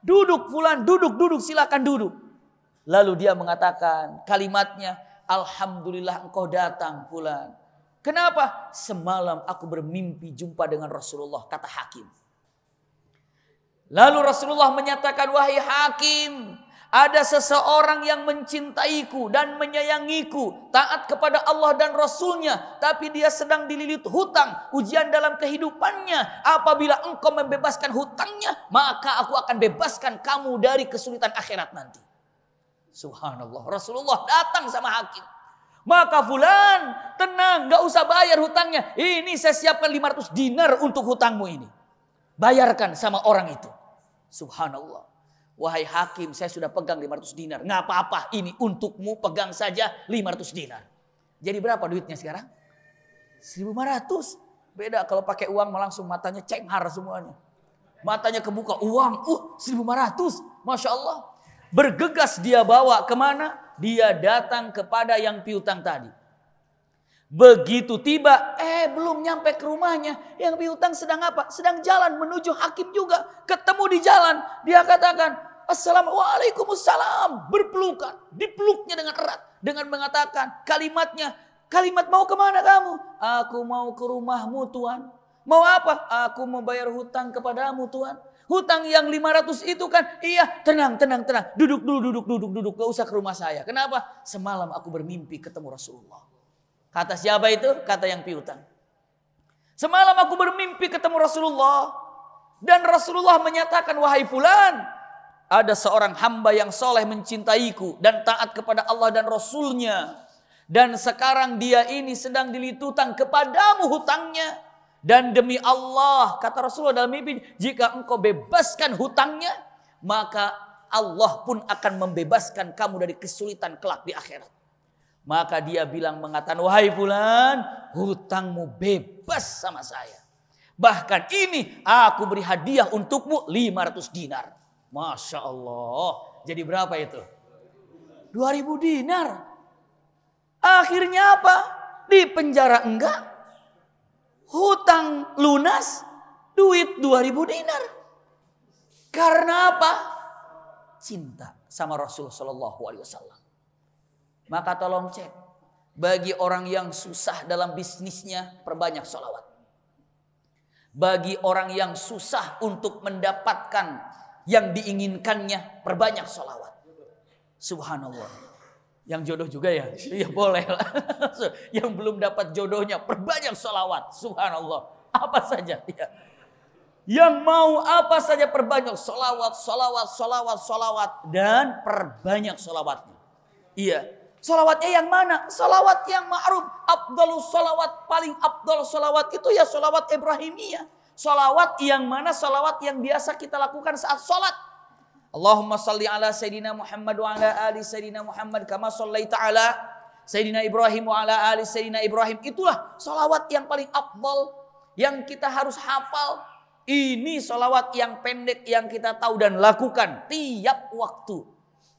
Duduk fulan, duduk, duduk, silakan duduk. Lalu dia mengatakan kalimatnya, Alhamdulillah engkau datang pulang. Kenapa? Semalam aku bermimpi jumpa dengan Rasulullah, kata hakim. Lalu Rasulullah menyatakan, wahai hakim, ada seseorang yang mencintaiku dan menyayangiku, taat kepada Allah dan Rasulnya, tapi dia sedang dililit hutang, ujian dalam kehidupannya. Apabila engkau membebaskan hutangnya, maka aku akan bebaskan kamu dari kesulitan akhirat nanti. Subhanallah. Rasulullah datang sama hakim. Maka fulan, tenang, gak usah bayar hutangnya. Ini saya siapkan 500 dinar untuk hutangmu ini. Bayarkan sama orang itu. Subhanallah. Wahai hakim, saya sudah pegang 500 dinar. Ngapa apa-apa, ini untukmu pegang saja 500 dinar. Jadi berapa duitnya sekarang? 1500. Beda kalau pakai uang langsung matanya cenghar semuanya. Matanya kebuka uang, uh 1500. Masya Allah. Bergegas dia bawa kemana? Dia datang kepada yang piutang tadi. Begitu tiba, eh belum nyampe ke rumahnya. Yang piutang sedang apa? Sedang jalan menuju hakim juga. Ketemu di jalan, dia katakan, Assalamualaikum Berpelukan, dipeluknya dengan erat. Dengan mengatakan kalimatnya, kalimat mau kemana kamu? Aku mau ke rumahmu Tuhan. Mau apa? Aku membayar hutang kepadamu Tuhan. Hutang yang 500 itu kan, iya tenang, tenang, tenang. Duduk dulu, duduk, duduk, duduk. Gak usah ke rumah saya. Kenapa? Semalam aku bermimpi ketemu Rasulullah. Kata siapa itu? Kata yang piutang. Semalam aku bermimpi ketemu Rasulullah. Dan Rasulullah menyatakan, wahai fulan, ada seorang hamba yang soleh mencintaiku dan taat kepada Allah dan Rasulnya. Dan sekarang dia ini sedang dilitutang kepadamu hutangnya. Dan demi Allah, kata Rasulullah dalam mimpi, jika engkau bebaskan hutangnya, maka Allah pun akan membebaskan kamu dari kesulitan kelak di akhirat. Maka dia bilang mengatakan, wahai bulan, hutangmu bebas sama saya. Bahkan ini aku beri hadiah untukmu 500 dinar. Masya Allah. Jadi berapa itu? 2000 dinar. Akhirnya apa? Di penjara enggak? hutang lunas duit 2000 dinar. Karena apa? Cinta sama Rasul Shallallahu Alaihi Wasallam. Maka tolong cek bagi orang yang susah dalam bisnisnya perbanyak sholawat. Bagi orang yang susah untuk mendapatkan yang diinginkannya perbanyak sholawat. Subhanallah. Yang jodoh juga ya? Iya boleh lah. Yang belum dapat jodohnya, perbanyak sholawat. Subhanallah. Apa saja. Ya. Yang mau apa saja perbanyak sholawat, sholawat, sholawat, sholawat. Dan perbanyak solawatnya. Iya. Sholawatnya yang mana? Sholawat yang ma'ruf. Abdul sholawat, paling abdul sholawat itu ya solawat Ibrahimiyah. Sholawat yang mana? Sholawat yang biasa kita lakukan saat sholat. Allahumma salli ala Sayyidina Muhammad wa ala ali Sayyidina Muhammad kama salli ta'ala Sayyidina Ibrahim wa ala ali Sayyidina Ibrahim. Itulah solawat yang paling afdal yang kita harus hafal. Ini solawat yang pendek yang kita tahu dan lakukan tiap waktu.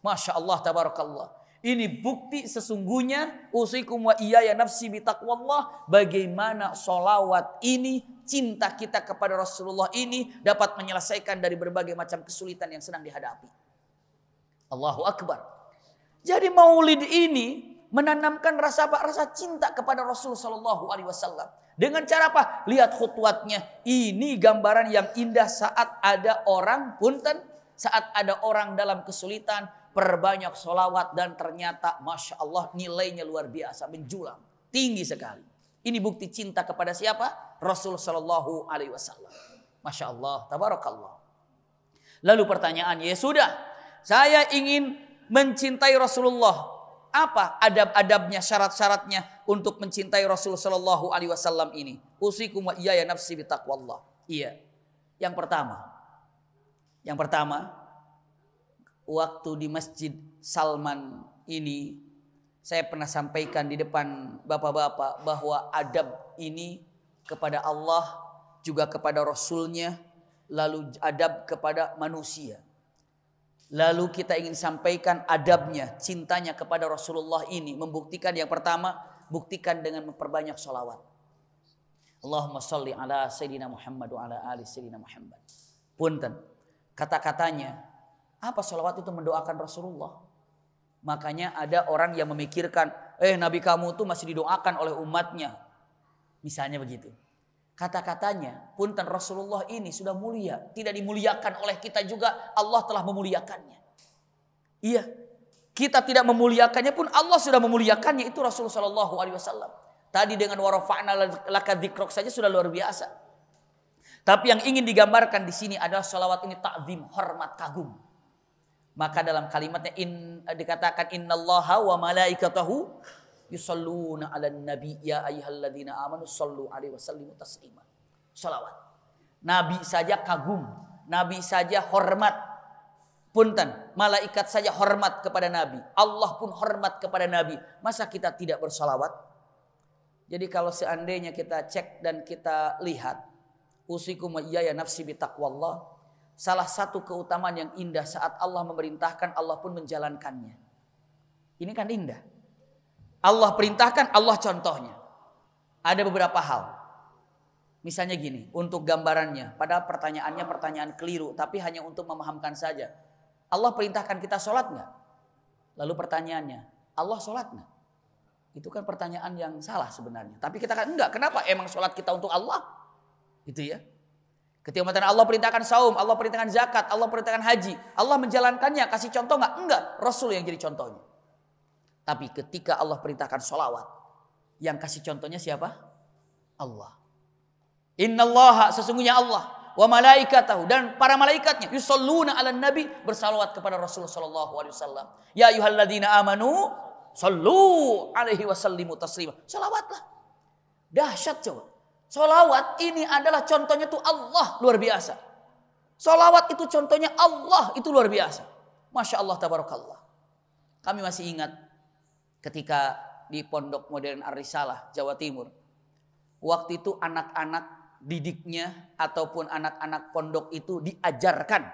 Masya Allah tabarakallah. Ini bukti sesungguhnya usikum wa iya ya nafsi bitaqwallah bagaimana solawat ini cinta kita kepada Rasulullah ini dapat menyelesaikan dari berbagai macam kesulitan yang sedang dihadapi. Allahu Akbar. Jadi maulid ini menanamkan rasa rasa cinta kepada Rasul Shallallahu Alaihi Wasallam dengan cara apa? Lihat khutwatnya. Ini gambaran yang indah saat ada orang punten, saat ada orang dalam kesulitan, perbanyak sholawat dan ternyata masya Allah nilainya luar biasa menjulang, tinggi sekali. Ini bukti cinta kepada siapa? Rasul Shallallahu Alaihi Wasallam. Masya Allah, tabarakallah. Lalu pertanyaan, ya sudah, saya ingin mencintai Rasulullah. Apa adab-adabnya, syarat-syaratnya untuk mencintai Rasul Shallallahu Alaihi Wasallam ini? Usikum wa iya ya nafsi bitakwallah. Iya. Yang pertama, yang pertama, waktu di masjid Salman ini saya pernah sampaikan di depan bapak-bapak bahwa adab ini kepada Allah juga kepada Rasulnya lalu adab kepada manusia. Lalu kita ingin sampaikan adabnya, cintanya kepada Rasulullah ini membuktikan yang pertama buktikan dengan memperbanyak sholawat. Allahumma sholli ala Sayyidina Muhammad wa ala ali Sayyidina Muhammad. Punten, kata-katanya, apa sholawat itu mendoakan Rasulullah? Makanya ada orang yang memikirkan, eh nabi kamu tuh masih didoakan oleh umatnya. Misalnya begitu. Kata-katanya, punten Rasulullah ini sudah mulia. Tidak dimuliakan oleh kita juga, Allah telah memuliakannya. Iya, kita tidak memuliakannya pun Allah sudah memuliakannya. Itu Rasulullah Shallallahu Tadi dengan warofa'na laka dikrok saja sudah luar biasa. Tapi yang ingin digambarkan di sini adalah sholawat ini takzim, hormat, kagum. Maka dalam kalimatnya in, dikatakan innallaha wa malaikatahu yusalluna ala nabi ya ayyuhalladzina amanu sallu alaihi wa sallimu taslima. Salawat. Nabi saja kagum, nabi saja hormat. Punten, malaikat saja hormat kepada nabi. Allah pun hormat kepada nabi. Masa kita tidak bersalawat? Jadi kalau seandainya kita cek dan kita lihat usikum ya nafsi bitaqwallah salah satu keutamaan yang indah saat Allah memerintahkan Allah pun menjalankannya. Ini kan indah. Allah perintahkan, Allah contohnya. Ada beberapa hal. Misalnya gini, untuk gambarannya, padahal pertanyaannya pertanyaan keliru, tapi hanya untuk memahamkan saja. Allah perintahkan kita sholat nggak? Lalu pertanyaannya, Allah sholat nggak? Itu kan pertanyaan yang salah sebenarnya. Tapi kita kan enggak, kenapa? Emang sholat kita untuk Allah? Gitu ya. Ketika mengatakan Allah perintahkan saum, Allah perintahkan zakat, Allah perintahkan haji, Allah menjalankannya, kasih contoh nggak? Enggak, Rasul yang jadi contohnya. Tapi ketika Allah perintahkan sholawat, yang kasih contohnya siapa? Allah. Inna Allah, sesungguhnya Allah, wa malaikatahu dan para malaikatnya yusalluna ala nabi bersalawat kepada Rasulullah sallallahu alaihi wasallam. Ya yuhalladina amanu sallu alaihi wasallimu taslima. Salawatlah. Dahsyat coba. Solawat ini adalah contohnya tuh Allah luar biasa. Solawat itu contohnya Allah itu luar biasa. Masya Allah tabarakallah. Kami masih ingat ketika di Pondok Modern Arisalah, Jawa Timur. Waktu itu anak-anak didiknya ataupun anak-anak pondok itu diajarkan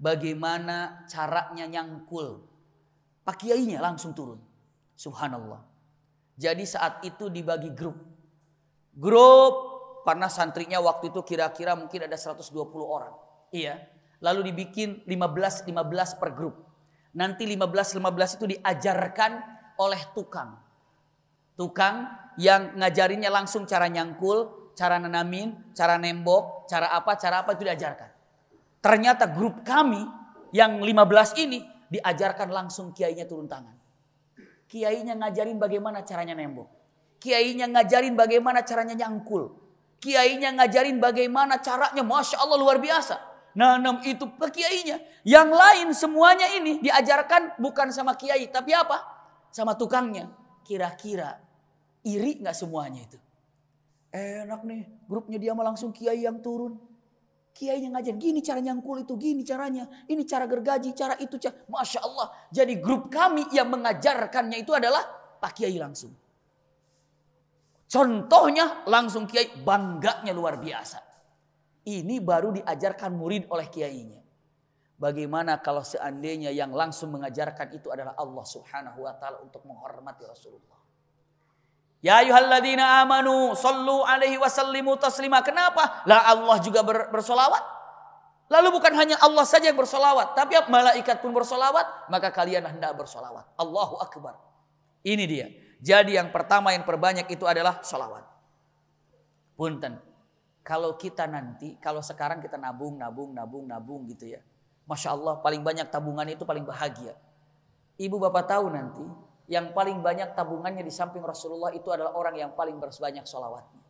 bagaimana caranya nyangkul. Pak Kiainya langsung turun. Subhanallah. Jadi saat itu dibagi grup grup karena santrinya waktu itu kira-kira mungkin ada 120 orang. Iya. Lalu dibikin 15 15 per grup. Nanti 15 15 itu diajarkan oleh tukang. Tukang yang ngajarinnya langsung cara nyangkul, cara nanamin, cara nembok, cara apa, cara apa itu diajarkan. Ternyata grup kami yang 15 ini diajarkan langsung kiainya turun tangan. Kiainya ngajarin bagaimana caranya nembok Kiainya ngajarin bagaimana caranya nyangkul. Kiainya ngajarin bagaimana caranya. Masya Allah luar biasa. Nanam itu ke kiainya. Yang lain semuanya ini diajarkan bukan sama kiai. Tapi apa? Sama tukangnya. Kira-kira iri nggak semuanya itu? Enak nih grupnya dia mah langsung kiai yang turun. Kiai yang ngajar gini cara nyangkul itu, gini caranya. Ini cara gergaji, cara itu. Cara. Masya Allah. Jadi grup kami yang mengajarkannya itu adalah Pak Kiai langsung. Contohnya langsung kiai bangganya luar biasa. Ini baru diajarkan murid oleh kiainya. Bagaimana kalau seandainya yang langsung mengajarkan itu adalah Allah Subhanahu wa taala untuk menghormati Rasulullah. Ya ayyuhalladzina amanu sallu alaihi wa sallimu taslima. Kenapa? Lah Allah juga ber bersolawat. Lalu bukan hanya Allah saja yang bersolawat, tapi malaikat pun bersolawat, maka kalian hendak bersolawat. Allahu Akbar. Ini dia. Jadi yang pertama yang perbanyak itu adalah sholawat. Punten. Kalau kita nanti, kalau sekarang kita nabung, nabung, nabung, nabung gitu ya. Masya Allah paling banyak tabungan itu paling bahagia. Ibu bapak tahu nanti yang paling banyak tabungannya di samping Rasulullah itu adalah orang yang paling bersebanyak sholawatnya.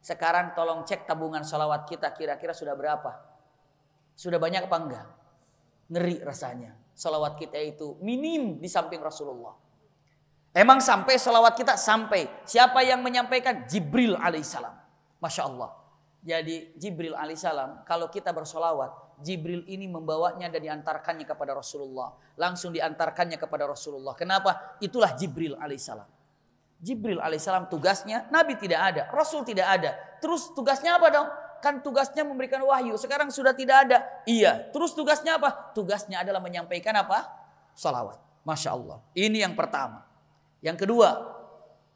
Sekarang tolong cek tabungan sholawat kita kira-kira sudah berapa. Sudah banyak apa enggak? Ngeri rasanya. Sholawat kita itu minim di samping Rasulullah. Emang sampai selawat kita? Sampai. Siapa yang menyampaikan? Jibril alaihissalam. Masya Allah. Jadi Jibril alaihissalam kalau kita bersolawat. Jibril ini membawanya dan diantarkannya kepada Rasulullah. Langsung diantarkannya kepada Rasulullah. Kenapa? Itulah Jibril alaihissalam. Jibril alaihissalam tugasnya Nabi tidak ada. Rasul tidak ada. Terus tugasnya apa dong? Kan tugasnya memberikan wahyu. Sekarang sudah tidak ada. Iya. Terus tugasnya apa? Tugasnya adalah menyampaikan apa? Salawat. Masya Allah. Ini yang pertama. Yang kedua,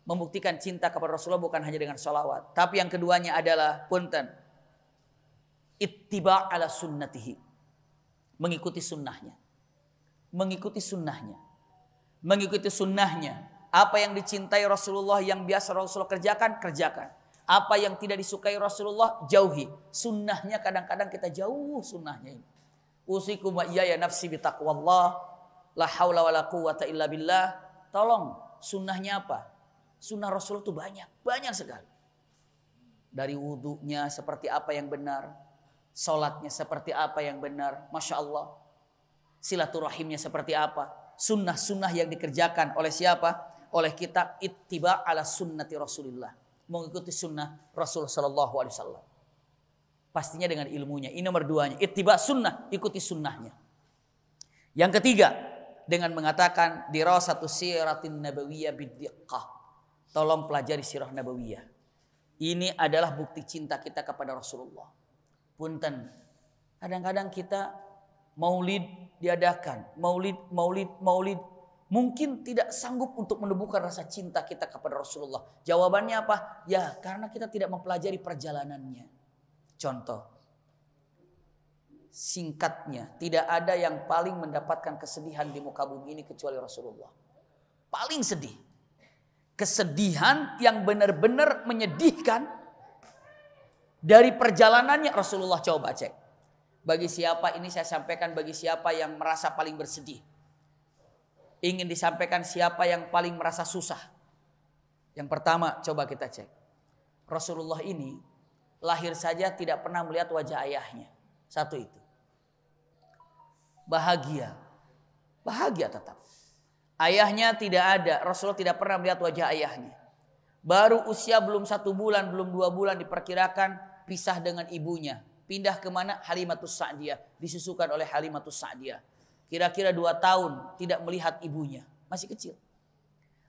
membuktikan cinta kepada Rasulullah bukan hanya dengan sholawat. Tapi yang keduanya adalah punten. Ittiba ala sunnatihi. Mengikuti sunnahnya. Mengikuti sunnahnya. Mengikuti sunnahnya. Apa yang dicintai Rasulullah yang biasa Rasulullah kerjakan, kerjakan. Apa yang tidak disukai Rasulullah, jauhi. Sunnahnya kadang-kadang kita jauh sunnahnya ini. Usikum wa iya ya nafsi bitaqwallah. La hawla wa la quwata illa billah. Tolong sunnahnya apa? Sunnah Rasul itu banyak, banyak sekali. Dari wudhunya seperti apa yang benar, sholatnya seperti apa yang benar, masya Allah. Silaturahimnya seperti apa, sunnah-sunnah yang dikerjakan oleh siapa? Oleh kita ittiba ala sunnati Rasulillah. Mengikuti sunnah Rasul Sallallahu Alaihi Wasallam. Pastinya dengan ilmunya. Ini nomor duanya. Ittiba sunnah, ikuti sunnahnya. Yang ketiga, dengan mengatakan dirasatu siratin nabawiyah bidikah. Tolong pelajari sirah nabawiyah. Ini adalah bukti cinta kita kepada Rasulullah. Punten. Kadang-kadang kita maulid diadakan, maulid maulid maulid mungkin tidak sanggup untuk menubuhkan rasa cinta kita kepada Rasulullah. Jawabannya apa? Ya, karena kita tidak mempelajari perjalanannya. Contoh, singkatnya tidak ada yang paling mendapatkan kesedihan di muka bumi ini kecuali Rasulullah. Paling sedih. Kesedihan yang benar-benar menyedihkan dari perjalanannya Rasulullah coba cek. Bagi siapa ini saya sampaikan bagi siapa yang merasa paling bersedih. Ingin disampaikan siapa yang paling merasa susah. Yang pertama coba kita cek. Rasulullah ini lahir saja tidak pernah melihat wajah ayahnya. Satu itu bahagia. Bahagia tetap. Ayahnya tidak ada, Rasulullah tidak pernah melihat wajah ayahnya. Baru usia belum satu bulan, belum dua bulan diperkirakan pisah dengan ibunya. Pindah kemana? Halimatus Sa'diyah. Disusukan oleh Halimatus Sa'diyah. Kira-kira dua tahun tidak melihat ibunya. Masih kecil.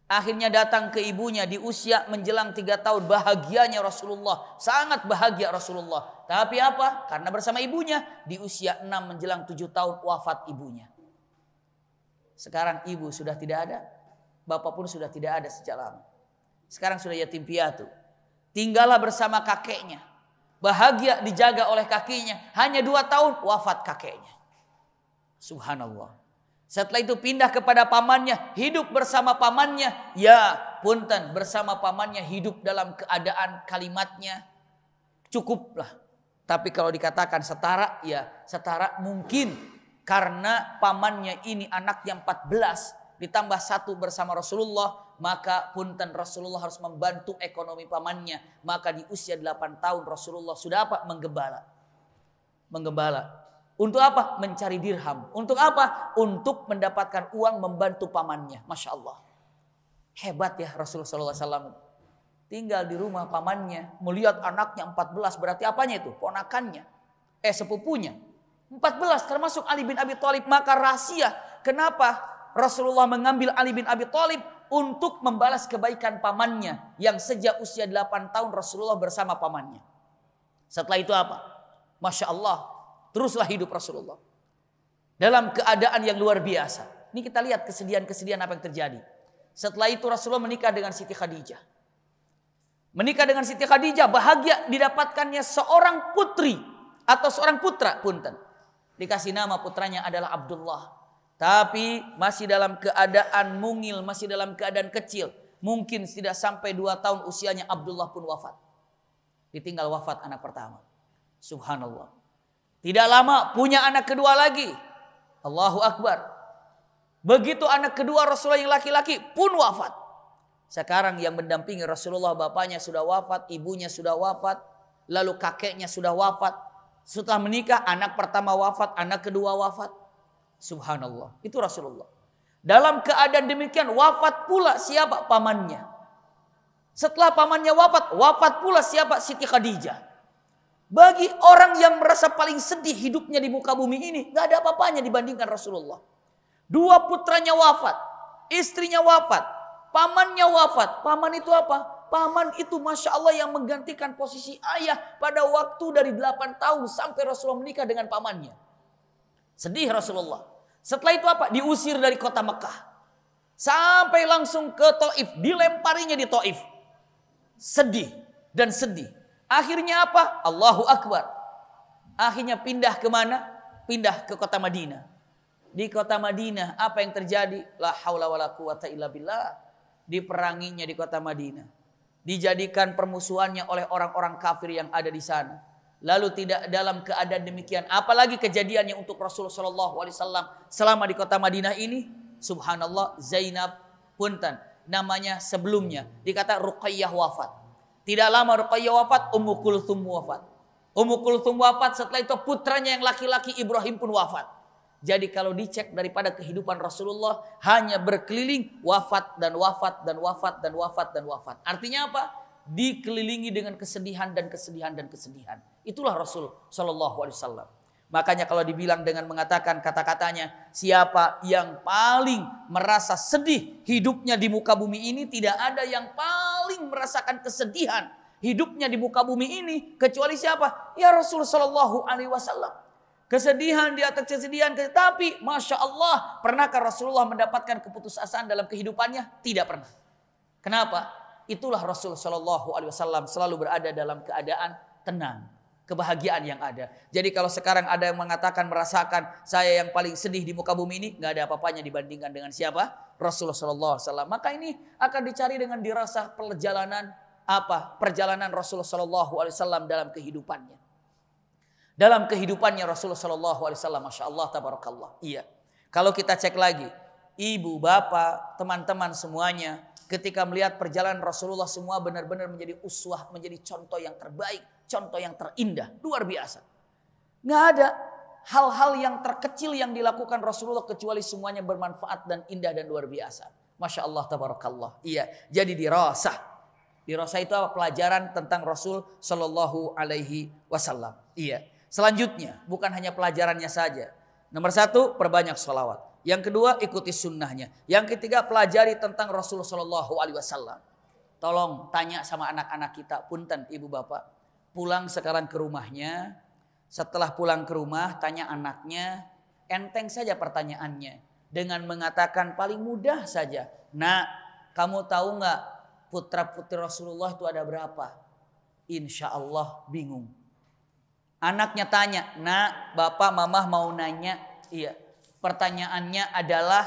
Akhirnya datang ke ibunya di usia menjelang tiga tahun. Bahagianya Rasulullah. Sangat bahagia Rasulullah. Tapi apa? Karena bersama ibunya. Di usia enam menjelang tujuh tahun wafat ibunya. Sekarang ibu sudah tidak ada. Bapak pun sudah tidak ada sejak lama. Sekarang sudah yatim piatu. Tinggallah bersama kakeknya. Bahagia dijaga oleh kakinya. Hanya dua tahun wafat kakeknya. Subhanallah. Setelah itu pindah kepada pamannya, hidup bersama pamannya. Ya, punten bersama pamannya hidup dalam keadaan kalimatnya cukuplah. Tapi kalau dikatakan setara, ya setara mungkin karena pamannya ini anak yang 14 ditambah satu bersama Rasulullah maka punten Rasulullah harus membantu ekonomi pamannya maka di usia 8 tahun Rasulullah sudah apa menggembala menggembala untuk apa? Mencari dirham. Untuk apa? Untuk mendapatkan uang membantu pamannya. Masya Allah. Hebat ya Rasulullah SAW. Tinggal di rumah pamannya. Melihat anaknya 14. Berarti apanya itu? Ponakannya. Eh sepupunya. 14 termasuk Ali bin Abi Thalib. Maka rahasia. Kenapa Rasulullah mengambil Ali bin Abi Thalib untuk membalas kebaikan pamannya. Yang sejak usia 8 tahun Rasulullah bersama pamannya. Setelah itu apa? Masya Allah Teruslah hidup Rasulullah. Dalam keadaan yang luar biasa. Ini kita lihat kesedihan-kesedihan apa yang terjadi. Setelah itu Rasulullah menikah dengan Siti Khadijah. Menikah dengan Siti Khadijah bahagia didapatkannya seorang putri atau seorang putra punten. Dikasih nama putranya adalah Abdullah. Tapi masih dalam keadaan mungil, masih dalam keadaan kecil. Mungkin tidak sampai dua tahun usianya Abdullah pun wafat. Ditinggal wafat anak pertama. Subhanallah. Tidak lama punya anak kedua lagi. Allahu Akbar. Begitu anak kedua Rasulullah yang laki-laki pun wafat. Sekarang yang mendampingi Rasulullah bapaknya sudah wafat, ibunya sudah wafat, lalu kakeknya sudah wafat. Setelah menikah anak pertama wafat, anak kedua wafat. Subhanallah. Itu Rasulullah. Dalam keadaan demikian wafat pula siapa pamannya. Setelah pamannya wafat, wafat pula siapa Siti Khadijah. Bagi orang yang merasa paling sedih hidupnya di muka bumi ini, gak ada apa-apanya dibandingkan Rasulullah. Dua putranya wafat, istrinya wafat, pamannya wafat. Paman itu apa? Paman itu Masya Allah yang menggantikan posisi ayah pada waktu dari 8 tahun sampai Rasulullah menikah dengan pamannya. Sedih Rasulullah. Setelah itu apa? Diusir dari kota Mekah. Sampai langsung ke Taif. Dilemparinya di Taif. Sedih dan sedih Akhirnya apa? Allahu Akbar. Akhirnya pindah ke mana? Pindah ke kota Madinah. Di kota Madinah apa yang terjadi? La haula wala quwata illa billah. Diperanginya di kota Madinah. Dijadikan permusuhannya oleh orang-orang kafir yang ada di sana. Lalu tidak dalam keadaan demikian. Apalagi kejadiannya untuk Rasulullah SAW selama di kota Madinah ini. Subhanallah Zainab Punten. Namanya sebelumnya. Dikata Ruqayyah wafat. Tidak lama Ruqayyah wafat, Ummu Kulthum wafat. Ummu Kulthum wafat, setelah itu putranya yang laki-laki Ibrahim pun wafat. Jadi kalau dicek daripada kehidupan Rasulullah hanya berkeliling wafat dan wafat dan wafat dan wafat dan wafat. Artinya apa? Dikelilingi dengan kesedihan dan kesedihan dan kesedihan. Itulah Rasul Shallallahu Alaihi Wasallam. Makanya kalau dibilang dengan mengatakan kata-katanya siapa yang paling merasa sedih hidupnya di muka bumi ini tidak ada yang paling paling merasakan kesedihan hidupnya di muka bumi ini kecuali siapa? Ya Rasul Shallallahu Alaihi Wasallam. Kesedihan di atas kesedihan, tetapi masya Allah, pernahkah Rasulullah mendapatkan keputusasaan dalam kehidupannya? Tidak pernah. Kenapa? Itulah Rasul Shallallahu Alaihi Wasallam selalu berada dalam keadaan tenang kebahagiaan yang ada. Jadi kalau sekarang ada yang mengatakan merasakan saya yang paling sedih di muka bumi ini nggak ada apa-apanya dibandingkan dengan siapa? Rasulullah Shallallahu Alaihi Wasallam. Maka ini akan dicari dengan dirasa perjalanan apa? Perjalanan Rasulullah Sallallahu Alaihi Wasallam dalam kehidupannya. Dalam kehidupannya Rasulullah Sallallahu Alaihi Wasallam, masya Allah, tabarakallah. Iya. Kalau kita cek lagi, ibu, bapak, teman-teman semuanya, ketika melihat perjalanan Rasulullah semua benar-benar menjadi uswah, menjadi contoh yang terbaik contoh yang terindah, luar biasa. Nggak ada hal-hal yang terkecil yang dilakukan Rasulullah kecuali semuanya bermanfaat dan indah dan luar biasa. Masya Allah, tabarakallah. Iya, jadi dirasa, dirasa itu apa? Pelajaran tentang Rasul Shallallahu Alaihi Wasallam. Iya. Selanjutnya, bukan hanya pelajarannya saja. Nomor satu, perbanyak sholawat. Yang kedua, ikuti sunnahnya. Yang ketiga, pelajari tentang Rasul Shallallahu Alaihi Wasallam. Tolong tanya sama anak-anak kita, punten ibu bapak pulang sekarang ke rumahnya. Setelah pulang ke rumah, tanya anaknya, enteng saja pertanyaannya. Dengan mengatakan paling mudah saja. Nak, kamu tahu nggak putra putri Rasulullah itu ada berapa? Insya Allah bingung. Anaknya tanya, nak, bapak, mamah mau nanya. Iya, pertanyaannya adalah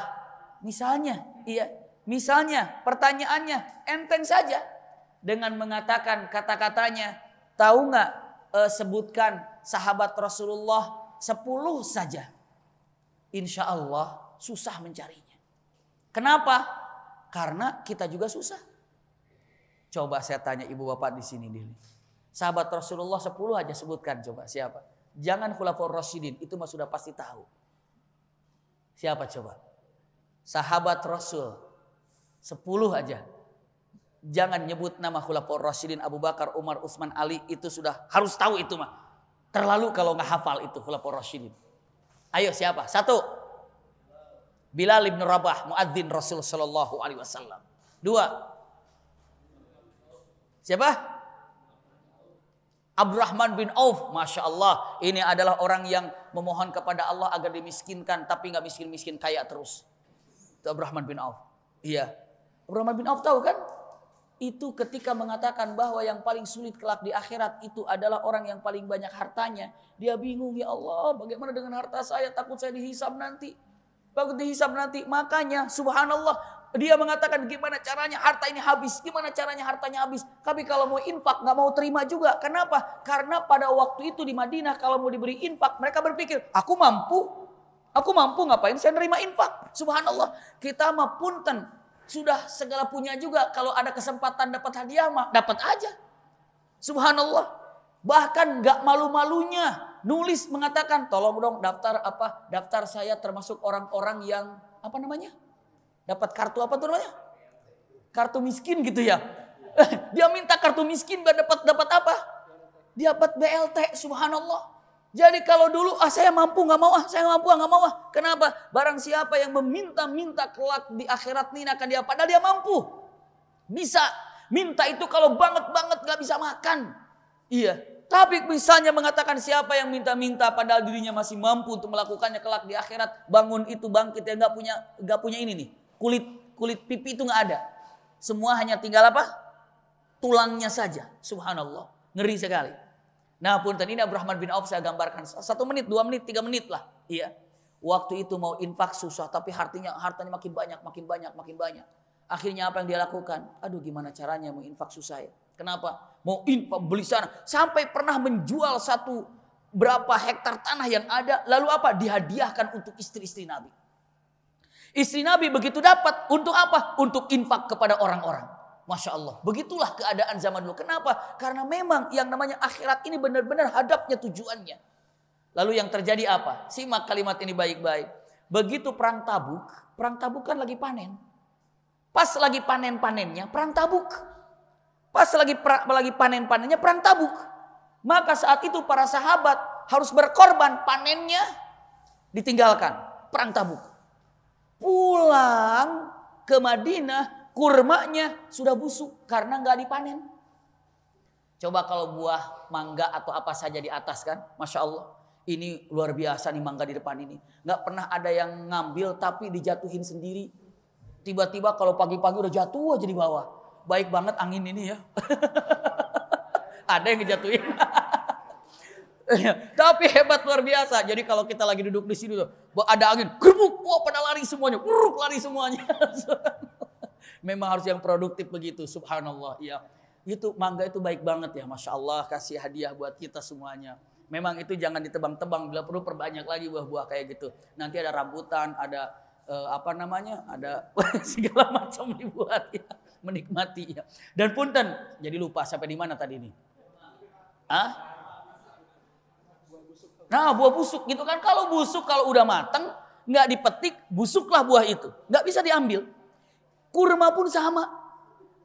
misalnya, iya, misalnya pertanyaannya enteng saja dengan mengatakan kata-katanya Tahu nggak e, sebutkan sahabat Rasulullah sepuluh saja. Insya Allah susah mencarinya. Kenapa? Karena kita juga susah. Coba saya tanya ibu bapak di sini dulu. Sahabat Rasulullah sepuluh aja sebutkan coba siapa? Jangan kulafur rasyidin, itu mah sudah pasti tahu. Siapa coba? Sahabat Rasul sepuluh aja. Jangan nyebut nama Khulafaur Rasyidin Abu Bakar, Umar, Utsman, Ali itu sudah harus tahu itu mah. Terlalu kalau nggak hafal itu Khulafaur Rasyidin. Ayo siapa? Satu. Bilal bin Rabah, muadzin Rasul sallallahu alaihi wasallam. Dua. Siapa? Abdurrahman bin Auf, masya Allah, ini adalah orang yang memohon kepada Allah agar dimiskinkan, tapi nggak miskin-miskin kaya terus. Itu Abdurrahman bin Auf. Iya. Abdurrahman bin Auf tahu kan itu ketika mengatakan bahwa yang paling sulit kelak di akhirat itu adalah orang yang paling banyak hartanya. Dia bingung, ya Allah bagaimana dengan harta saya, takut saya dihisap nanti. Takut dihisap nanti, makanya subhanallah dia mengatakan gimana caranya harta ini habis, gimana caranya hartanya habis. Tapi kalau mau infak gak mau terima juga. Kenapa? Karena pada waktu itu di Madinah kalau mau diberi infak mereka berpikir aku mampu, aku mampu ngapain saya nerima infak. Subhanallah kita mah punten sudah segala punya juga. Kalau ada kesempatan dapat hadiah mah dapat aja. Subhanallah. Bahkan nggak malu-malunya nulis mengatakan tolong dong daftar apa daftar saya termasuk orang-orang yang apa namanya dapat kartu apa tuh namanya kartu miskin gitu ya dia minta kartu miskin gak dapat dapat apa dia dapat BLT subhanallah jadi kalau dulu, ah saya mampu nggak mau, ah saya mampu ah, nggak mau, ah. Kenapa? Barang siapa yang meminta-minta kelak di akhirat ini akan dia, padahal dia mampu. Bisa. Minta itu kalau banget-banget nggak bisa makan. Iya. Tapi misalnya mengatakan siapa yang minta-minta padahal dirinya masih mampu untuk melakukannya kelak di akhirat. Bangun itu bangkit yang nggak punya nggak punya ini nih. Kulit kulit pipi itu nggak ada. Semua hanya tinggal apa? Tulangnya saja. Subhanallah. Ngeri sekali. Nah pun tadi ini Abdurrahman bin Auf saya gambarkan satu menit, dua menit, tiga menit lah. Iya. Waktu itu mau infak susah tapi hartanya hartanya makin banyak, makin banyak, makin banyak. Akhirnya apa yang dia lakukan? Aduh gimana caranya mau infak susah ya? Kenapa? Mau infak beli sana sampai pernah menjual satu berapa hektar tanah yang ada lalu apa? Dihadiahkan untuk istri-istri Nabi. Istri Nabi begitu dapat untuk apa? Untuk infak kepada orang-orang. Masya Allah. Begitulah keadaan zaman dulu. Kenapa? Karena memang yang namanya akhirat ini benar-benar hadapnya tujuannya. Lalu yang terjadi apa? Simak kalimat ini baik-baik. Begitu perang tabuk, perang tabuk kan lagi panen. Pas lagi panen-panennya, perang tabuk. Pas lagi lagi panen-panennya, perang tabuk. Maka saat itu para sahabat harus berkorban panennya ditinggalkan. Perang tabuk. Pulang ke Madinah kurmanya sudah busuk karena nggak dipanen. Coba kalau buah mangga atau apa saja di atas kan, masya Allah. Ini luar biasa nih mangga di depan ini. Nggak pernah ada yang ngambil tapi dijatuhin sendiri. Tiba-tiba kalau pagi-pagi udah jatuh aja di bawah. Baik banget angin ini ya. ada yang ngejatuhin. Tapi hebat luar biasa. Jadi kalau kita lagi duduk di sini tuh, ada angin, gerbuk, wah pada lari semuanya, uruk lari semuanya. Memang harus yang produktif begitu. Subhanallah. Ya. Itu mangga itu baik banget ya. Masya Allah kasih hadiah buat kita semuanya. Memang itu jangan ditebang-tebang. Bila perlu perbanyak lagi buah-buah kayak gitu. Nanti ada rambutan, ada uh, apa namanya, ada segala macam dibuat ya. Menikmati ya. Dan punten, jadi lupa sampai di mana tadi ini? ah Nah buah busuk gitu kan. Kalau busuk kalau udah mateng nggak dipetik busuklah buah itu. Nggak bisa diambil. Kurma pun sama.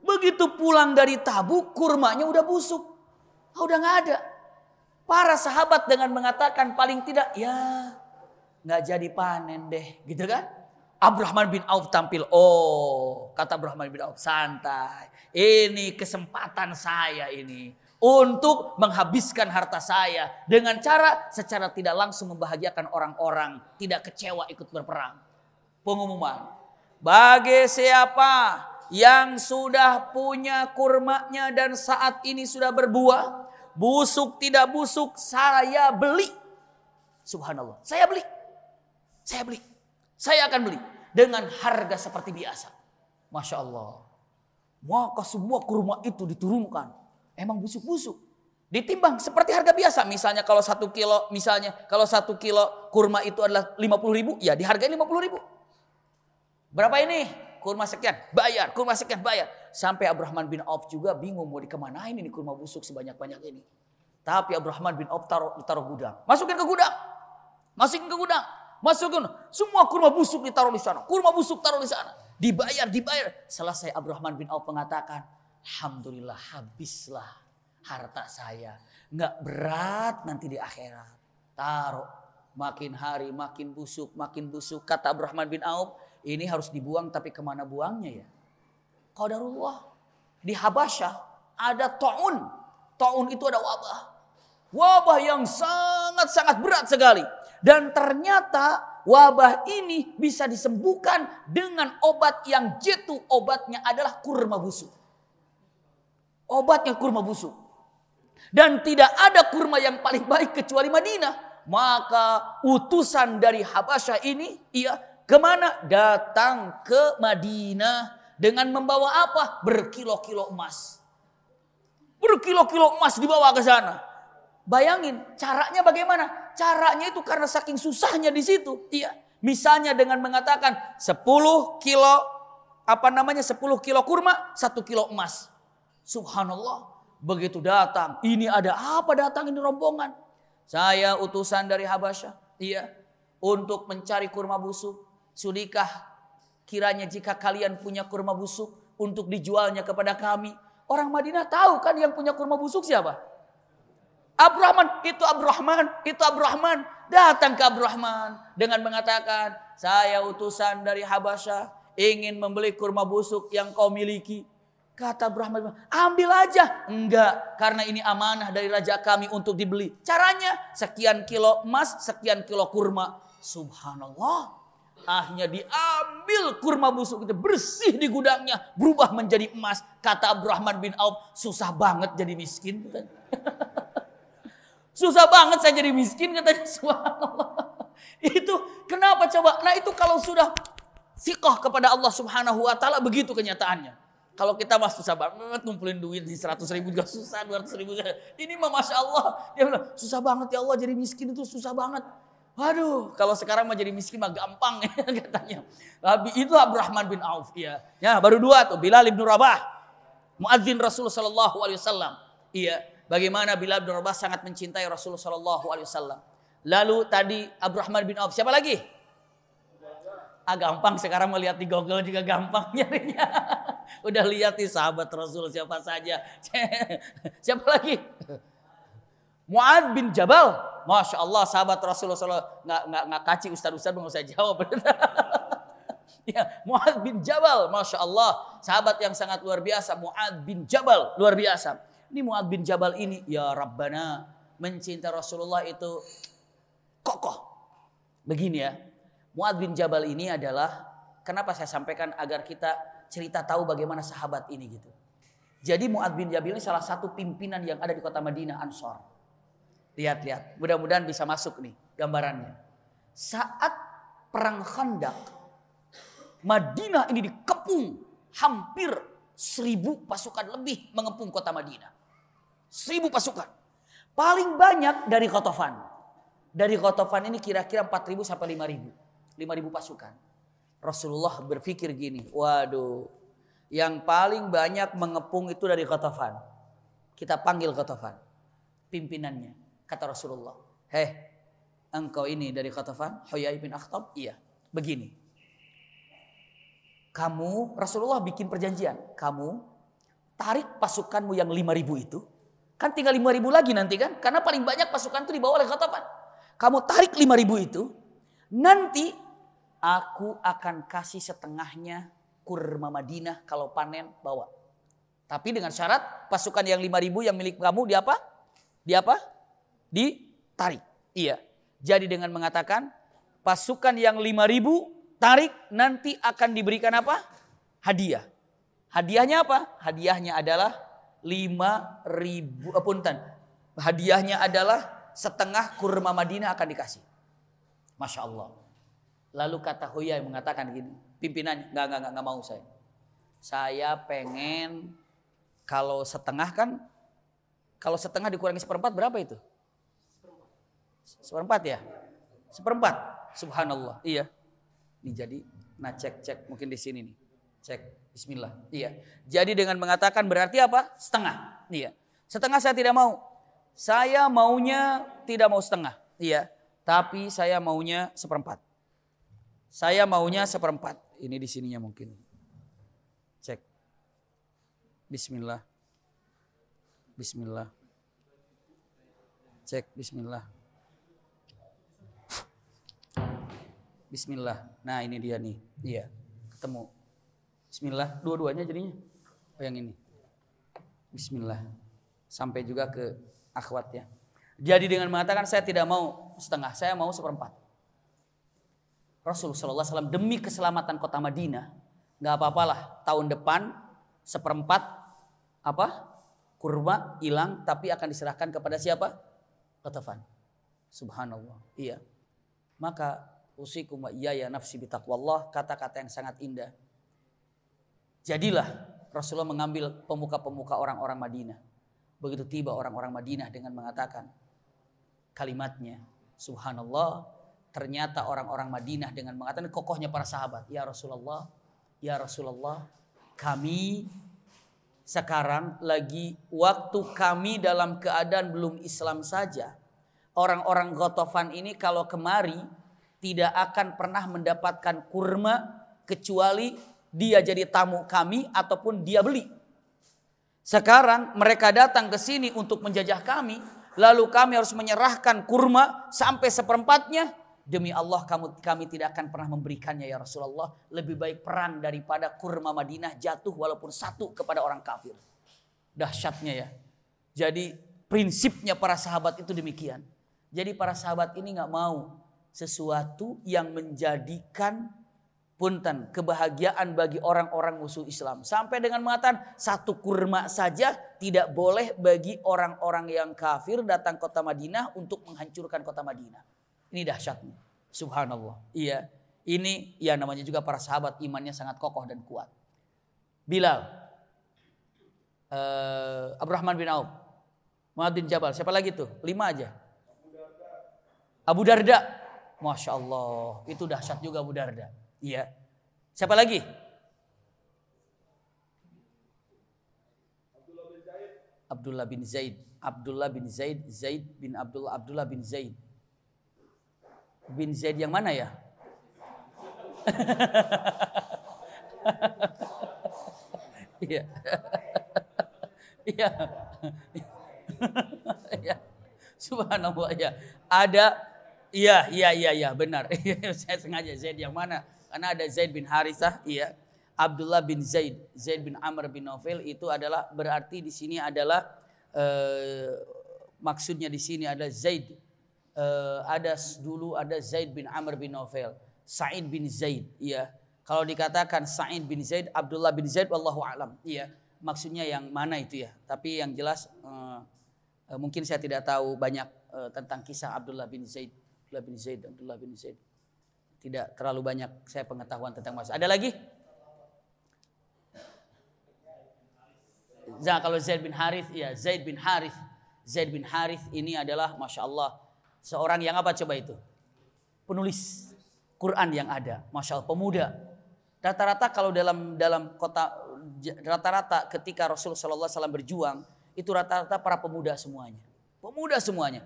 Begitu pulang dari tabuk, kurmanya udah busuk. Oh, udah gak ada. Para sahabat dengan mengatakan paling tidak, ya gak jadi panen deh. Gitu kan? Abdurrahman bin Auf tampil. Oh, kata Abdurrahman bin Auf, santai. Ini kesempatan saya ini untuk menghabiskan harta saya dengan cara secara tidak langsung membahagiakan orang-orang, tidak kecewa ikut berperang. Pengumuman, bagi siapa yang sudah punya kurmanya dan saat ini sudah berbuah, busuk tidak busuk, saya beli. Subhanallah, saya beli. Saya beli. Saya akan beli dengan harga seperti biasa. Masya Allah. Maka semua kurma itu diturunkan. Emang busuk-busuk. Ditimbang seperti harga biasa. Misalnya kalau satu kilo, misalnya kalau satu kilo kurma itu adalah 50 ribu, ya dihargai 50 ribu. Berapa ini? Kurma sekian, bayar. Kurma sekian, bayar. Sampai Abdurrahman bin Auf juga bingung mau dikemanain ini kurma busuk sebanyak-banyak ini. Tapi Abdurrahman bin Auf taruh, ditaruh gudang. Masukin ke gudang. Masukin ke gudang. Masukin. Semua kurma busuk ditaruh di sana. Kurma busuk taruh di sana. Dibayar, dibayar. Selesai Abdurrahman bin Auf mengatakan, Alhamdulillah habislah harta saya. Nggak berat nanti di akhirat. Taruh makin hari makin busuk, makin busuk. Kata Abdurrahman bin Auf, ini harus dibuang tapi kemana buangnya ya? Qadarullah. Di Habasyah ada ta'un. Ta'un itu ada wabah. Wabah yang sangat-sangat berat sekali. Dan ternyata wabah ini bisa disembuhkan dengan obat yang jitu. Obatnya adalah kurma busuk. Obatnya kurma busuk. Dan tidak ada kurma yang paling baik kecuali Madinah maka utusan dari Habasyah ini ia kemana? Datang ke Madinah dengan membawa apa? Berkilo-kilo emas. Berkilo-kilo emas dibawa ke sana. Bayangin caranya bagaimana? Caranya itu karena saking susahnya di situ. Iya. Misalnya dengan mengatakan 10 kilo apa namanya 10 kilo kurma, 1 kilo emas. Subhanallah. Begitu datang, ini ada apa datang ini rombongan? Saya utusan dari Habasyah. Iya. Untuk mencari kurma busuk. Sudikah kiranya jika kalian punya kurma busuk untuk dijualnya kepada kami. Orang Madinah tahu kan yang punya kurma busuk siapa? Abrahman. itu Abrahman. itu Abrahman. Datang ke Abrahman dengan mengatakan, saya utusan dari Habasyah ingin membeli kurma busuk yang kau miliki. Kata Brahma, ambil aja. Enggak, karena ini amanah dari raja kami untuk dibeli. Caranya sekian kilo emas, sekian kilo kurma. Subhanallah. Akhirnya diambil kurma busuk itu bersih di gudangnya. Berubah menjadi emas. Kata Abdurrahman bin Auf, susah banget jadi miskin. susah banget saya jadi miskin katanya subhanallah. Itu kenapa coba? Nah itu kalau sudah sikoh kepada Allah subhanahu wa ta'ala begitu kenyataannya. Kalau kita mah susah banget ngumpulin duit di seratus ribu juga susah, dua ratus ribu juga. Ini mah Masya Allah. Dia bilang, susah banget ya Allah jadi miskin itu susah banget. Waduh, kalau sekarang mah jadi miskin mah gampang ya katanya. Tapi itu Abdurrahman bin Auf ya. Ya, baru dua tuh Bilal bin Rabah. Muadzin Rasulullah sallallahu alaihi wasallam. Iya, bagaimana Bilal bin Rabah sangat mencintai Rasulullah sallallahu alaihi wasallam. Lalu tadi Abdurrahman bin Auf, siapa lagi? Ah gampang sekarang melihat di Google juga gampang nyarinya. Udah lihat nih sahabat Rasul siapa saja. siapa lagi? Mu'ad bin Jabal. Masya Allah sahabat Rasulullah SAW. Nggak, nggak, nggak kaci Ustaz-Ustaz nggak usah jawab. ya, Mu'ad bin Jabal. Masya Allah. Sahabat yang sangat luar biasa. Mu'ad bin Jabal. Luar biasa. Ini Mu'ad bin Jabal ini. Ya Rabbana. Mencinta Rasulullah itu kokoh. Begini ya. Mu'ad bin Jabal ini adalah. Kenapa saya sampaikan agar kita cerita tahu bagaimana sahabat ini gitu. Jadi Mu'ad bin Jabir ini salah satu pimpinan yang ada di kota Madinah Ansor. Lihat-lihat, mudah-mudahan bisa masuk nih gambarannya. Saat perang Khandak, Madinah ini dikepung hampir seribu pasukan lebih mengepung kota Madinah. Seribu pasukan. Paling banyak dari Kotofan. Dari Kotofan ini kira-kira 4.000 sampai 5.000. 5.000 pasukan. Rasulullah berpikir gini, waduh, yang paling banyak mengepung itu dari Qatafan. Kita panggil Qatafan, pimpinannya. Kata Rasulullah, heh, engkau ini dari Qatafan, Huyai bin Akhtab? Iya, begini. Kamu, Rasulullah bikin perjanjian. Kamu tarik pasukanmu yang lima ribu itu. Kan tinggal ribu lagi nanti kan. Karena paling banyak pasukan itu dibawa oleh Qatafan. Kamu tarik lima ribu itu. Nanti Aku akan kasih setengahnya kurma Madinah kalau panen bawa. Tapi dengan syarat pasukan yang lima ribu yang milik kamu di apa? Di apa? Ditarik. Iya. Jadi dengan mengatakan pasukan yang lima ribu tarik nanti akan diberikan apa? Hadiah. Hadiahnya apa? Hadiahnya adalah 5000 eh, punten. Hadiahnya adalah setengah kurma Madinah akan dikasih. Masya Allah. Lalu kata yang mengatakan gini, pimpinannya, nggak nggak nggak mau saya. Saya pengen kalau setengah kan, kalau setengah dikurangi seperempat berapa itu? Seperempat ya? Seperempat. Subhanallah. Iya. Ini jadi, nah cek cek mungkin di sini nih. Cek. Bismillah. Iya. Jadi dengan mengatakan berarti apa? Setengah. Iya. Setengah saya tidak mau. Saya maunya tidak mau setengah. Iya. Tapi saya maunya seperempat. Saya maunya seperempat. Ini di sininya mungkin. Cek. Bismillah. Bismillah. Cek bismillah. Bismillah. Nah, ini dia nih. Iya. Ketemu. Bismillah. Dua-duanya jadinya. Oh, yang ini. Bismillah. Sampai juga ke akhwat ya. Jadi dengan mengatakan saya tidak mau setengah, saya mau seperempat. Rasulullah SAW demi keselamatan kota Madinah, nggak apa-apalah tahun depan seperempat apa kurma hilang tapi akan diserahkan kepada siapa? Ketafan, Subhanallah. Iya. Maka usikum wa ya nafsi bitaqwallah kata-kata yang sangat indah. Jadilah Rasulullah mengambil pemuka-pemuka orang-orang Madinah. Begitu tiba orang-orang Madinah dengan mengatakan kalimatnya Subhanallah Ternyata orang-orang Madinah dengan mengatakan kokohnya para sahabat, "Ya Rasulullah, ya Rasulullah, kami sekarang lagi waktu kami dalam keadaan belum Islam saja. Orang-orang Gotofan ini kalau kemari tidak akan pernah mendapatkan kurma kecuali dia jadi tamu kami ataupun dia beli. Sekarang mereka datang ke sini untuk menjajah kami, lalu kami harus menyerahkan kurma sampai seperempatnya Demi Allah kamu, kami tidak akan pernah memberikannya ya Rasulullah. Lebih baik perang daripada kurma Madinah jatuh walaupun satu kepada orang kafir. Dahsyatnya ya. Jadi prinsipnya para sahabat itu demikian. Jadi para sahabat ini nggak mau sesuatu yang menjadikan punten kebahagiaan bagi orang-orang musuh Islam. Sampai dengan mengatakan satu kurma saja tidak boleh bagi orang-orang yang kafir datang kota Madinah untuk menghancurkan kota Madinah. Ini dahsyatnya. Subhanallah. Iya. Ini ya namanya juga para sahabat imannya sangat kokoh dan kuat. Bilal. Uh, Abdurrahman bin Auf. Muadzin Jabal. Siapa lagi tuh? Lima aja. Abu Darda. Masya Allah. Itu dahsyat juga Abu Darda. Iya. Siapa lagi? Abdullah bin Zaid. Abdullah bin Zaid. Zaid bin Abdullah. Abdullah bin Zaid bin Zaid yang mana ya? Iya. Iya. Iya. Subhanallah ya. Ada iya iya iya ya, benar. Iya, saya sengaja Zaid yang mana? Karena ada Zaid bin Harisah, iya. Abdullah bin Zaid, Zaid bin Amr bin Novel itu adalah berarti di sini adalah eh, maksudnya di sini adalah Zaid uh, ada dulu ada Zaid bin Amr bin Novel, Sa'id bin Zaid, ya. Kalau dikatakan Sa'id bin Zaid, Abdullah bin Zaid, wallahu alam, ya. Maksudnya yang mana itu ya? Tapi yang jelas uh, uh, mungkin saya tidak tahu banyak uh, tentang kisah Abdullah bin Zaid, Abdullah bin Zaid, Abdullah bin Zaid. Tidak terlalu banyak saya pengetahuan tentang masalah. Ada lagi? Nah, kalau Zaid bin Harith, ya Zaid bin Harith. Zaid bin Harith ini adalah Masya Allah Seorang yang apa coba itu? Penulis Quran yang ada, masya Allah pemuda. Rata-rata kalau dalam dalam kota rata-rata ketika Rasulullah SAW berjuang itu rata-rata para pemuda semuanya, pemuda semuanya.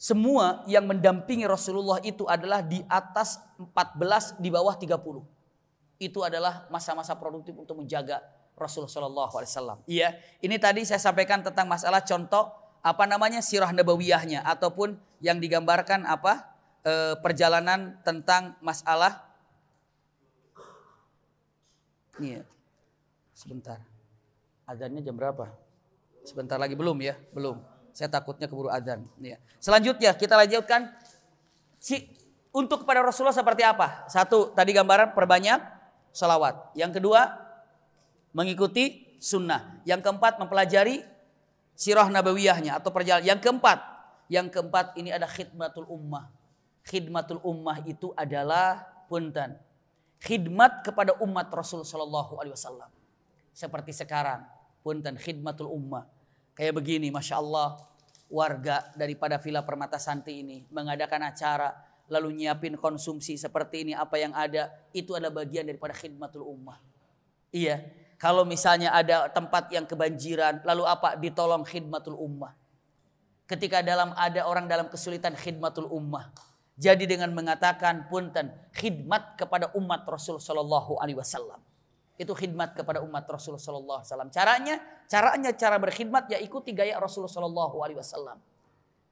Semua yang mendampingi Rasulullah itu adalah di atas 14 di bawah 30. Itu adalah masa-masa produktif untuk menjaga Rasulullah Shallallahu Alaihi Iya, ini tadi saya sampaikan tentang masalah contoh apa namanya sirah nabawiyahnya ataupun yang digambarkan apa e, perjalanan tentang masalah ya. Sebentar. Adanya jam berapa? Sebentar lagi belum ya? Belum. Saya takutnya keburu adzan. ya. Selanjutnya kita lanjutkan si untuk kepada Rasulullah seperti apa? Satu, tadi gambaran perbanyak salawat. Yang kedua, mengikuti sunnah. Yang keempat, mempelajari sirah nabawiyahnya atau perjalanan. Yang keempat, yang keempat ini ada khidmatul ummah. Khidmatul ummah itu adalah punten. Khidmat kepada umat Rasul Shallallahu Alaihi Wasallam. Seperti sekarang, punten khidmatul ummah. Kayak begini, masya Allah, warga daripada Villa Permata Santi ini mengadakan acara lalu nyiapin konsumsi seperti ini apa yang ada itu adalah bagian daripada khidmatul ummah. Iya, kalau misalnya ada tempat yang kebanjiran lalu apa ditolong khidmatul ummah ketika dalam ada orang dalam kesulitan khidmatul ummah. Jadi dengan mengatakan punten khidmat kepada umat Rasul Shallallahu Alaihi Wasallam itu khidmat kepada umat Rasul Shallallahu Alaihi Wasallam. Caranya, caranya cara berkhidmat ya ikuti gaya Rasul Shallallahu Alaihi Wasallam.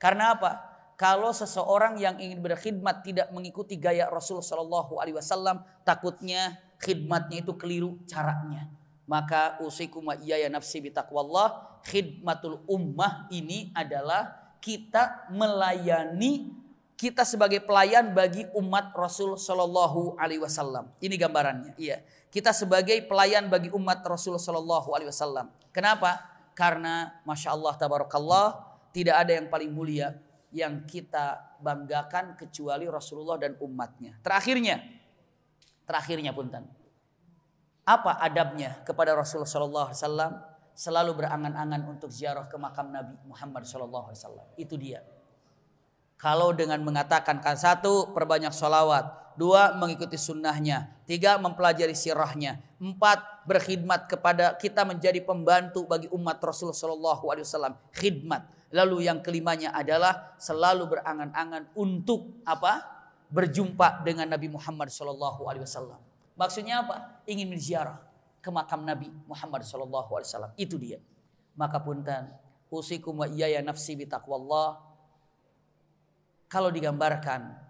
Karena apa? Kalau seseorang yang ingin berkhidmat tidak mengikuti gaya Rasul Shallallahu Alaihi Wasallam, takutnya khidmatnya itu keliru caranya. Maka usikum wa iya ya nafsi bitaqwallah khidmatul ummah ini adalah kita melayani kita sebagai pelayan bagi umat Rasul Shallallahu Alaihi Wasallam. Ini gambarannya. Iya, kita sebagai pelayan bagi umat Rasul Shallallahu Alaihi Wasallam. Kenapa? Karena masya Allah tabarakallah tidak ada yang paling mulia yang kita banggakan kecuali Rasulullah dan umatnya. Terakhirnya, terakhirnya punten. Apa adabnya kepada Rasulullah Shallallahu Alaihi Wasallam? selalu berangan-angan untuk ziarah ke makam Nabi Muhammad SAW. Itu dia. Kalau dengan mengatakan kan satu perbanyak sholawat, dua mengikuti sunnahnya, tiga mempelajari sirahnya, empat berkhidmat kepada kita menjadi pembantu bagi umat Rasul Shallallahu Alaihi Wasallam khidmat. Lalu yang kelimanya adalah selalu berangan-angan untuk apa? Berjumpa dengan Nabi Muhammad Shallallahu Alaihi Wasallam. Maksudnya apa? Ingin menziarah ke makam Nabi Muhammad SAW. Itu dia. Maka punten, usikum wa iyaya nafsi bitaqwallah. Kalau digambarkan,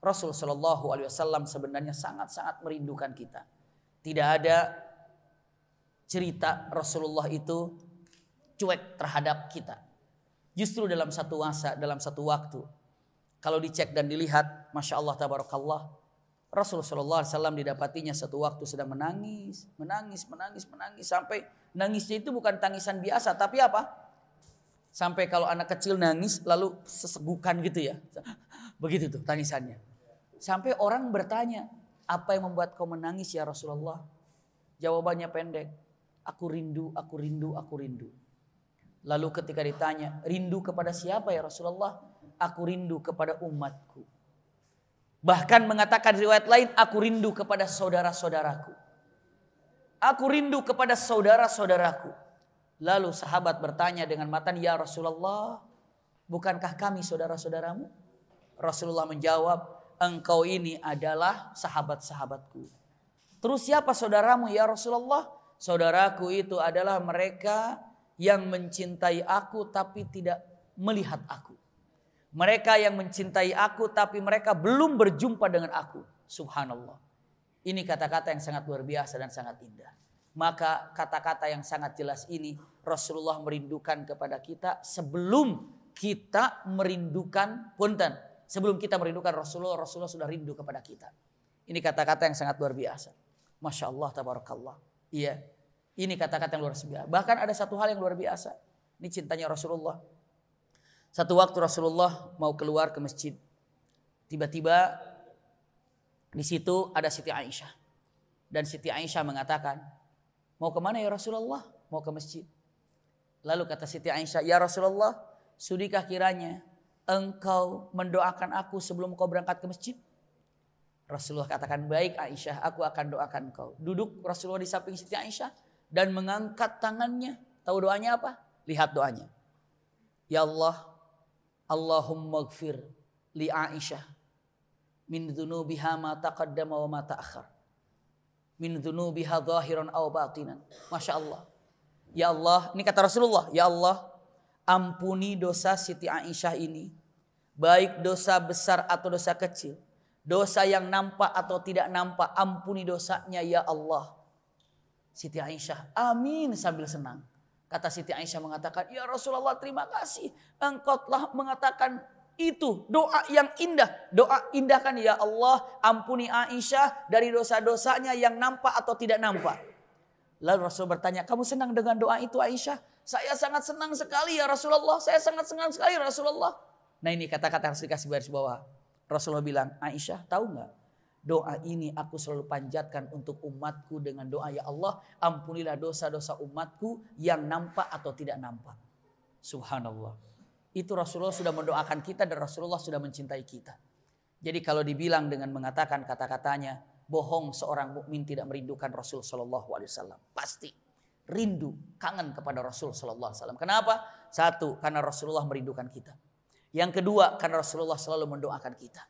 Rasul Shallallahu Alaihi Wasallam sebenarnya sangat-sangat merindukan kita. Tidak ada cerita Rasulullah itu cuek terhadap kita. Justru dalam satu masa, dalam satu waktu, kalau dicek dan dilihat, masya Allah, tabarakallah, Rasulullah SAW didapatinya satu waktu sedang menangis, menangis, menangis, menangis sampai nangisnya itu bukan tangisan biasa, tapi apa? Sampai kalau anak kecil nangis lalu sesegukan gitu ya, begitu tuh tangisannya. Sampai orang bertanya, apa yang membuat kau menangis ya Rasulullah? Jawabannya pendek, aku rindu, aku rindu, aku rindu. Lalu ketika ditanya, rindu kepada siapa ya Rasulullah? Aku rindu kepada umatku Bahkan mengatakan riwayat lain, aku rindu kepada saudara-saudaraku. Aku rindu kepada saudara-saudaraku. Lalu sahabat bertanya dengan matan, Ya Rasulullah, bukankah kami saudara-saudaramu? Rasulullah menjawab, engkau ini adalah sahabat-sahabatku. Terus siapa saudaramu ya Rasulullah? Saudaraku itu adalah mereka yang mencintai aku tapi tidak melihat aku. Mereka yang mencintai aku tapi mereka belum berjumpa dengan aku. Subhanallah. Ini kata-kata yang sangat luar biasa dan sangat indah. Maka kata-kata yang sangat jelas ini Rasulullah merindukan kepada kita sebelum kita merindukan punten. Sebelum kita merindukan Rasulullah, Rasulullah sudah rindu kepada kita. Ini kata-kata yang sangat luar biasa. Masya Allah, tabarakallah. Iya, ini kata-kata yang luar biasa. Bahkan ada satu hal yang luar biasa. Ini cintanya Rasulullah satu waktu Rasulullah mau keluar ke masjid. Tiba-tiba di situ ada Siti Aisyah. Dan Siti Aisyah mengatakan, mau kemana ya Rasulullah? Mau ke masjid. Lalu kata Siti Aisyah, ya Rasulullah, sudikah kiranya engkau mendoakan aku sebelum kau berangkat ke masjid? Rasulullah katakan, baik Aisyah, aku akan doakan kau. Duduk Rasulullah di samping Siti Aisyah dan mengangkat tangannya. Tahu doanya apa? Lihat doanya. Ya Allah, Allahumma gfir li Aisyah min dhunubiha ma taqaddama wa ma ta'akhir min dhunubiha zahiran aw batinan. Masya Allah. Ya Allah, ini kata Rasulullah, ya Allah ampuni dosa Siti Aisyah ini. Baik dosa besar atau dosa kecil. Dosa yang nampak atau tidak nampak, ampuni dosanya ya Allah. Siti Aisyah, amin sambil senang. Kata Siti Aisyah mengatakan, Ya Rasulullah terima kasih. Engkau telah mengatakan itu doa yang indah. Doa indah kan ya Allah ampuni Aisyah dari dosa-dosanya yang nampak atau tidak nampak. Lalu Rasul bertanya, kamu senang dengan doa itu Aisyah? Saya sangat senang sekali ya Rasulullah. Saya sangat senang sekali Rasulullah. Nah ini kata-kata harus dikasih garis bawah. Rasulullah bilang, Aisyah tahu nggak? Doa ini aku selalu panjatkan untuk umatku dengan doa ya Allah ampunilah dosa-dosa umatku yang nampak atau tidak nampak. Subhanallah. Itu Rasulullah sudah mendoakan kita dan Rasulullah sudah mencintai kita. Jadi kalau dibilang dengan mengatakan kata-katanya bohong seorang mukmin tidak merindukan Rasul Shallallahu Alaihi pasti rindu kangen kepada Rasul saw. Kenapa? Satu karena Rasulullah merindukan kita. Yang kedua karena Rasulullah selalu mendoakan kita.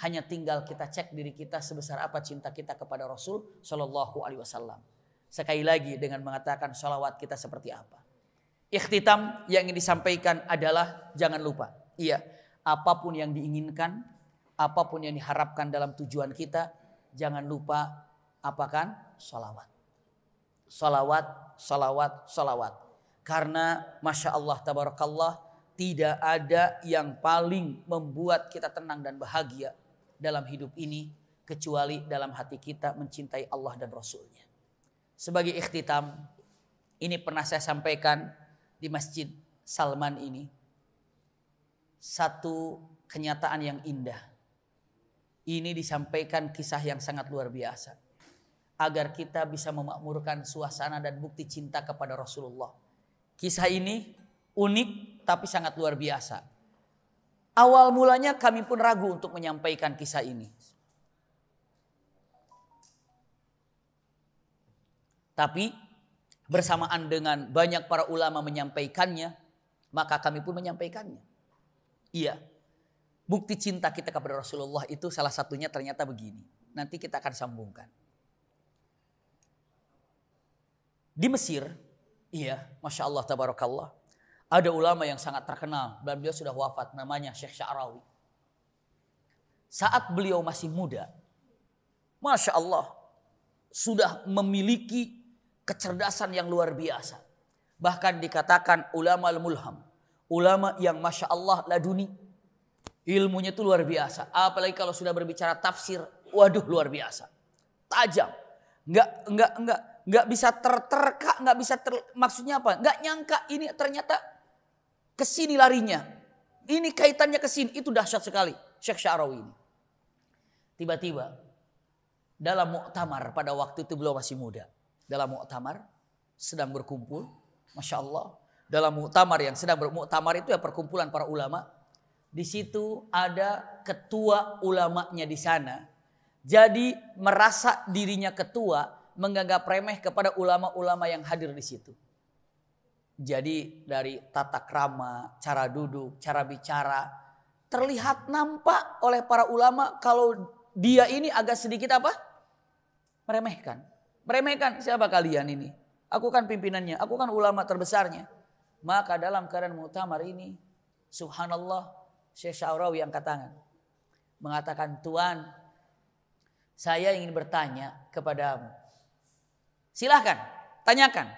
Hanya tinggal kita cek diri kita sebesar apa cinta kita kepada Rasul Shallallahu Alaihi Wasallam. Sekali lagi dengan mengatakan sholawat kita seperti apa. Ikhtitam yang ingin disampaikan adalah jangan lupa. Iya, apapun yang diinginkan, apapun yang diharapkan dalam tujuan kita, jangan lupa apakan sholawat. Salawat, salawat, salawat. Karena Masya Allah, Tabarakallah, tidak ada yang paling membuat kita tenang dan bahagia dalam hidup ini kecuali dalam hati kita mencintai Allah dan Rasulnya. Sebagai ikhtitam, ini pernah saya sampaikan di Masjid Salman ini. Satu kenyataan yang indah. Ini disampaikan kisah yang sangat luar biasa. Agar kita bisa memakmurkan suasana dan bukti cinta kepada Rasulullah. Kisah ini unik tapi sangat luar biasa. Awal mulanya kami pun ragu untuk menyampaikan kisah ini. Tapi bersamaan dengan banyak para ulama menyampaikannya, maka kami pun menyampaikannya. Iya. Bukti cinta kita kepada Rasulullah itu salah satunya ternyata begini. Nanti kita akan sambungkan. Di Mesir, iya, Masya Allah, Tabarakallah. Ada ulama yang sangat terkenal dan beliau sudah wafat namanya Syekh Sya'rawi. Saat beliau masih muda, Masya Allah sudah memiliki kecerdasan yang luar biasa. Bahkan dikatakan ulama al-mulham. Ulama yang Masya Allah laduni. Ilmunya itu luar biasa. Apalagi kalau sudah berbicara tafsir. Waduh luar biasa. Tajam. Nggak, nggak, nggak, nggak bisa terterka, nggak bisa ter, maksudnya apa? Nggak nyangka ini ternyata ke sini larinya. Ini kaitannya ke sini. Itu dahsyat sekali. Syekh Syarawi ini. Tiba-tiba dalam muktamar pada waktu itu beliau masih muda. Dalam muktamar sedang berkumpul. Masya Allah. Dalam muktamar yang sedang bermuktamar itu ya perkumpulan para ulama. Di situ ada ketua ulamanya di sana. Jadi merasa dirinya ketua menganggap remeh kepada ulama-ulama yang hadir di situ. Jadi dari tata krama, cara duduk, cara bicara terlihat nampak oleh para ulama kalau dia ini agak sedikit apa? meremehkan. Meremehkan siapa kalian ini? Aku kan pimpinannya, aku kan ulama terbesarnya. Maka dalam keadaan mutamar ini, subhanallah, Syekh Syaurawi angkat tangan. Mengatakan, Tuhan, saya ingin bertanya kepadamu. Silahkan, tanyakan.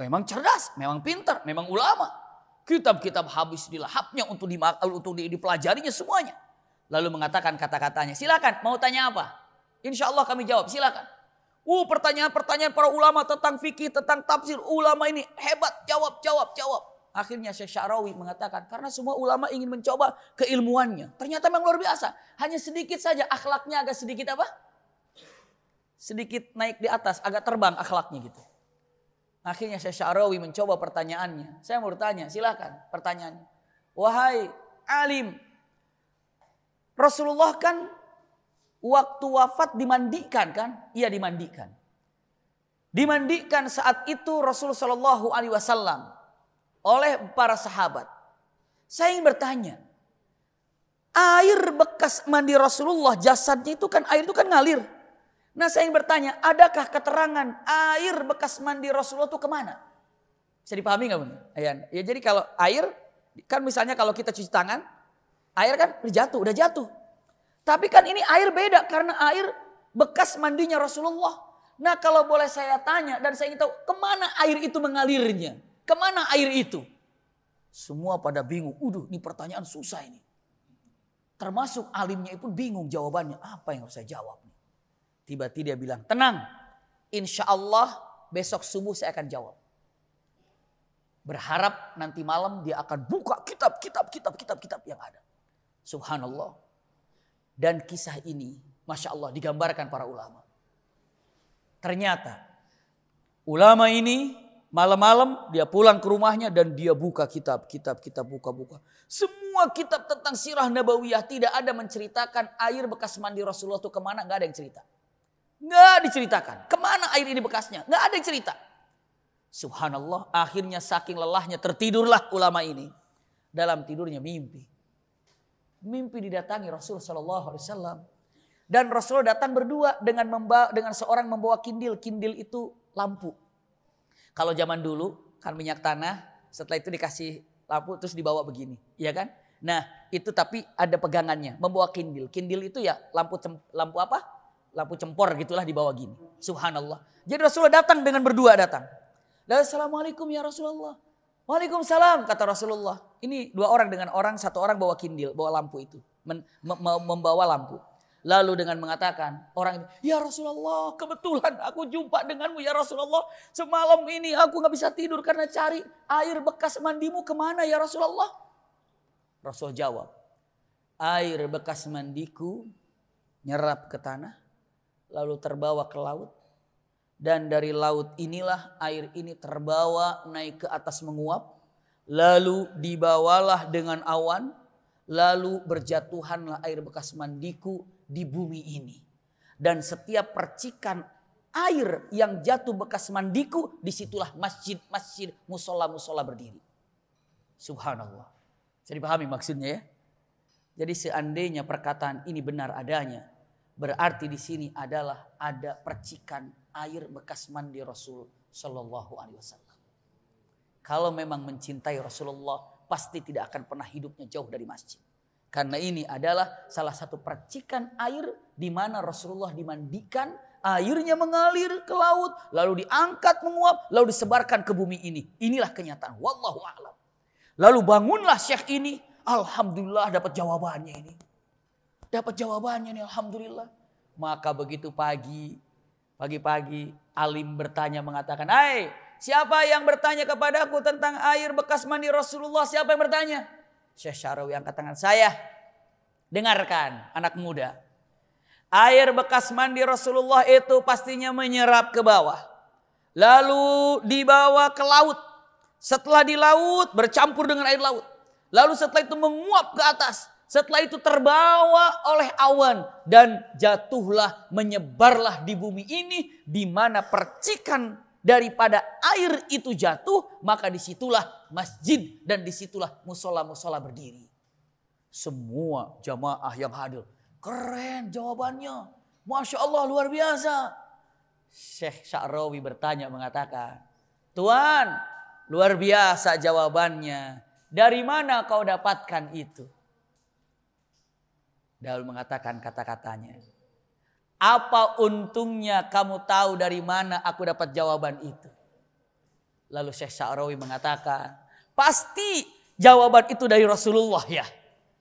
Memang cerdas, memang pintar, memang ulama. Kitab-kitab habis dilahapnya untuk dimakal, untuk dipelajarinya semuanya. Lalu mengatakan kata-katanya, silakan mau tanya apa? Insya Allah kami jawab, silakan. Uh, pertanyaan-pertanyaan para ulama tentang fikih, tentang tafsir ulama ini hebat, jawab, jawab, jawab. Akhirnya Syekh Syarawi mengatakan karena semua ulama ingin mencoba keilmuannya. Ternyata memang luar biasa. Hanya sedikit saja akhlaknya agak sedikit apa? Sedikit naik di atas, agak terbang akhlaknya gitu. Akhirnya Syekh Syarawi mencoba pertanyaannya. Saya mau bertanya, silahkan pertanyaannya. Wahai alim, Rasulullah kan waktu wafat dimandikan kan? Iya dimandikan. Dimandikan saat itu rasulullah Shallallahu Alaihi Wasallam oleh para sahabat. Saya ingin bertanya, air bekas mandi Rasulullah jasadnya itu kan air itu kan ngalir. Nah saya ingin bertanya, adakah keterangan air bekas mandi Rasulullah itu kemana? Bisa dipahami nggak bun? Ayan. Ya jadi kalau air, kan misalnya kalau kita cuci tangan, air kan jatuh, udah jatuh. Tapi kan ini air beda karena air bekas mandinya Rasulullah. Nah kalau boleh saya tanya dan saya ingin tahu kemana air itu mengalirnya? Kemana air itu? Semua pada bingung. Udah, ini pertanyaan susah ini. Termasuk alimnya pun bingung jawabannya. Apa yang harus saya jawab? Tiba-tiba dia bilang, tenang. Insya Allah besok subuh saya akan jawab. Berharap nanti malam dia akan buka kitab, kitab, kitab, kitab, kitab yang ada. Subhanallah. Dan kisah ini, Masya Allah, digambarkan para ulama. Ternyata, ulama ini malam-malam dia pulang ke rumahnya dan dia buka kitab, kitab, kitab, buka, buka. Semua kitab tentang sirah nabawiyah tidak ada menceritakan air bekas mandi Rasulullah itu kemana, Gak ada yang cerita. Nggak diceritakan. Kemana air ini bekasnya? Nggak ada yang cerita. Subhanallah, akhirnya saking lelahnya tertidurlah ulama ini. Dalam tidurnya mimpi. Mimpi didatangi Rasul Shallallahu Alaihi Wasallam. Dan Rasul datang berdua dengan membawa, dengan seorang membawa kindil. Kindil itu lampu. Kalau zaman dulu kan minyak tanah, setelah itu dikasih lampu terus dibawa begini, iya kan? Nah, itu tapi ada pegangannya, membawa kindil. Kindil itu ya lampu lampu apa? Lampu cempor gitulah dibawa gini. Subhanallah. Jadi Rasulullah datang dengan berdua datang. Dan Assalamualaikum ya Rasulullah. Waalaikumsalam kata Rasulullah. Ini dua orang dengan orang, satu orang bawa kindil, bawa lampu itu. membawa lampu. Lalu dengan mengatakan orang ini ya Rasulullah kebetulan aku jumpa denganmu ya Rasulullah. Semalam ini aku gak bisa tidur karena cari air bekas mandimu kemana ya Rasulullah. Rasul jawab air bekas mandiku nyerap ke tanah lalu terbawa ke laut. Dan dari laut inilah air ini terbawa naik ke atas menguap. Lalu dibawalah dengan awan. Lalu berjatuhanlah air bekas mandiku di bumi ini. Dan setiap percikan air yang jatuh bekas mandiku, disitulah masjid-masjid, musola-musola berdiri. Subhanallah. Jadi pahami maksudnya ya? Jadi seandainya perkataan ini benar adanya, Berarti di sini adalah ada percikan air bekas mandi Rasul Shallallahu Alaihi Wasallam. Kalau memang mencintai Rasulullah, pasti tidak akan pernah hidupnya jauh dari masjid. Karena ini adalah salah satu percikan air di mana Rasulullah dimandikan, airnya mengalir ke laut, lalu diangkat menguap, lalu disebarkan ke bumi ini. Inilah kenyataan. Wallahu a'lam. Lalu bangunlah syekh ini, alhamdulillah dapat jawabannya ini. Dapat jawabannya nih Alhamdulillah. Maka begitu pagi, pagi-pagi Alim bertanya mengatakan, Hai siapa yang bertanya kepadaku tentang air bekas mandi Rasulullah? Siapa yang bertanya? Syekh Syarawi angkat tangan saya. Dengarkan anak muda. Air bekas mandi Rasulullah itu pastinya menyerap ke bawah. Lalu dibawa ke laut. Setelah di laut bercampur dengan air laut. Lalu setelah itu menguap ke atas. Setelah itu terbawa oleh awan dan jatuhlah menyebarlah di bumi ini di mana percikan daripada air itu jatuh maka disitulah masjid dan disitulah musola-musola berdiri. Semua jamaah yang hadir keren jawabannya. Masya Allah luar biasa. Syekh Sa'rawi bertanya mengatakan, Tuan luar biasa jawabannya. Dari mana kau dapatkan itu? Dahulu mengatakan kata-katanya. Apa untungnya kamu tahu dari mana aku dapat jawaban itu? Lalu Syekh Sa'rawi mengatakan, pasti jawaban itu dari Rasulullah ya.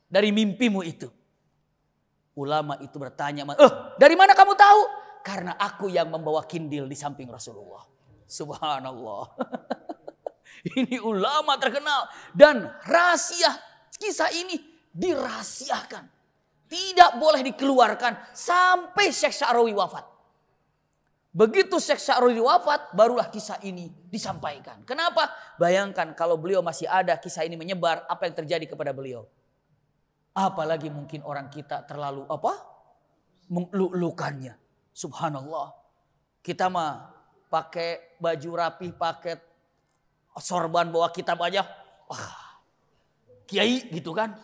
Dari mimpimu itu. Ulama itu bertanya, eh dari mana kamu tahu? Karena aku yang membawa kindil di samping Rasulullah. Subhanallah. ini ulama terkenal. Dan rahasia kisah ini dirahasiakan tidak boleh dikeluarkan sampai Syekh Sa'rawi wafat. Begitu Syekh Sa'rawi wafat, barulah kisah ini disampaikan. Kenapa? Bayangkan kalau beliau masih ada, kisah ini menyebar, apa yang terjadi kepada beliau? Apalagi mungkin orang kita terlalu apa? Mengluk-lukannya. Subhanallah. Kita mah pakai baju rapi, pakai sorban bawa kitab aja. Wah, kiai gitu kan.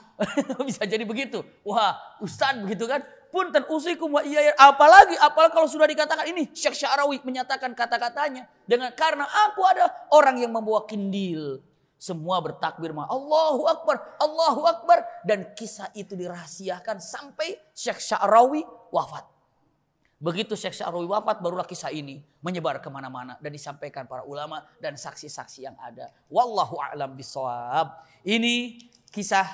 Bisa jadi begitu. Wah, ustadz begitu kan. Punten usikum wa iya ya. apalagi apalagi kalau sudah dikatakan ini Syekh Syarawi menyatakan kata-katanya dengan karena aku ada orang yang membawa kindil. Semua bertakbir ma Allahu Akbar, Allahu Akbar dan kisah itu dirahasiakan sampai Syekh Syarawi wafat. Begitu Syekh Syarawi wafat barulah kisah ini menyebar kemana-mana dan disampaikan para ulama dan saksi-saksi yang ada. Wallahu a'lam bisawab. Ini kisah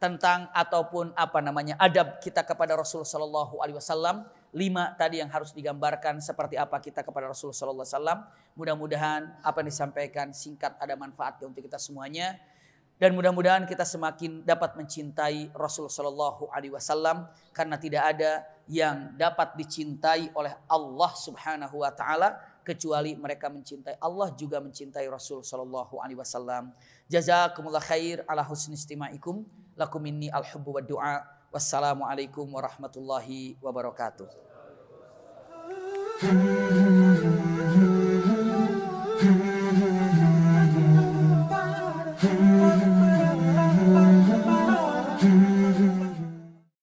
tentang ataupun apa namanya adab kita kepada Rasulullah Shallallahu Alaihi Wasallam lima tadi yang harus digambarkan seperti apa kita kepada Rasulullah Shallallahu Alaihi Wasallam mudah-mudahan apa yang disampaikan singkat ada manfaatnya untuk kita semuanya dan mudah-mudahan kita semakin dapat mencintai Rasulullah Shallallahu Alaihi Wasallam karena tidak ada yang dapat dicintai oleh Allah Subhanahu Wa Taala kecuali mereka mencintai Allah juga mencintai Rasul sallallahu alaihi wasallam. Jazakumullah khair ala husni istima'ikum. Lakum minni al-hubbu wa du'a. Wassalamualaikum warahmatullahi wabarakatuh.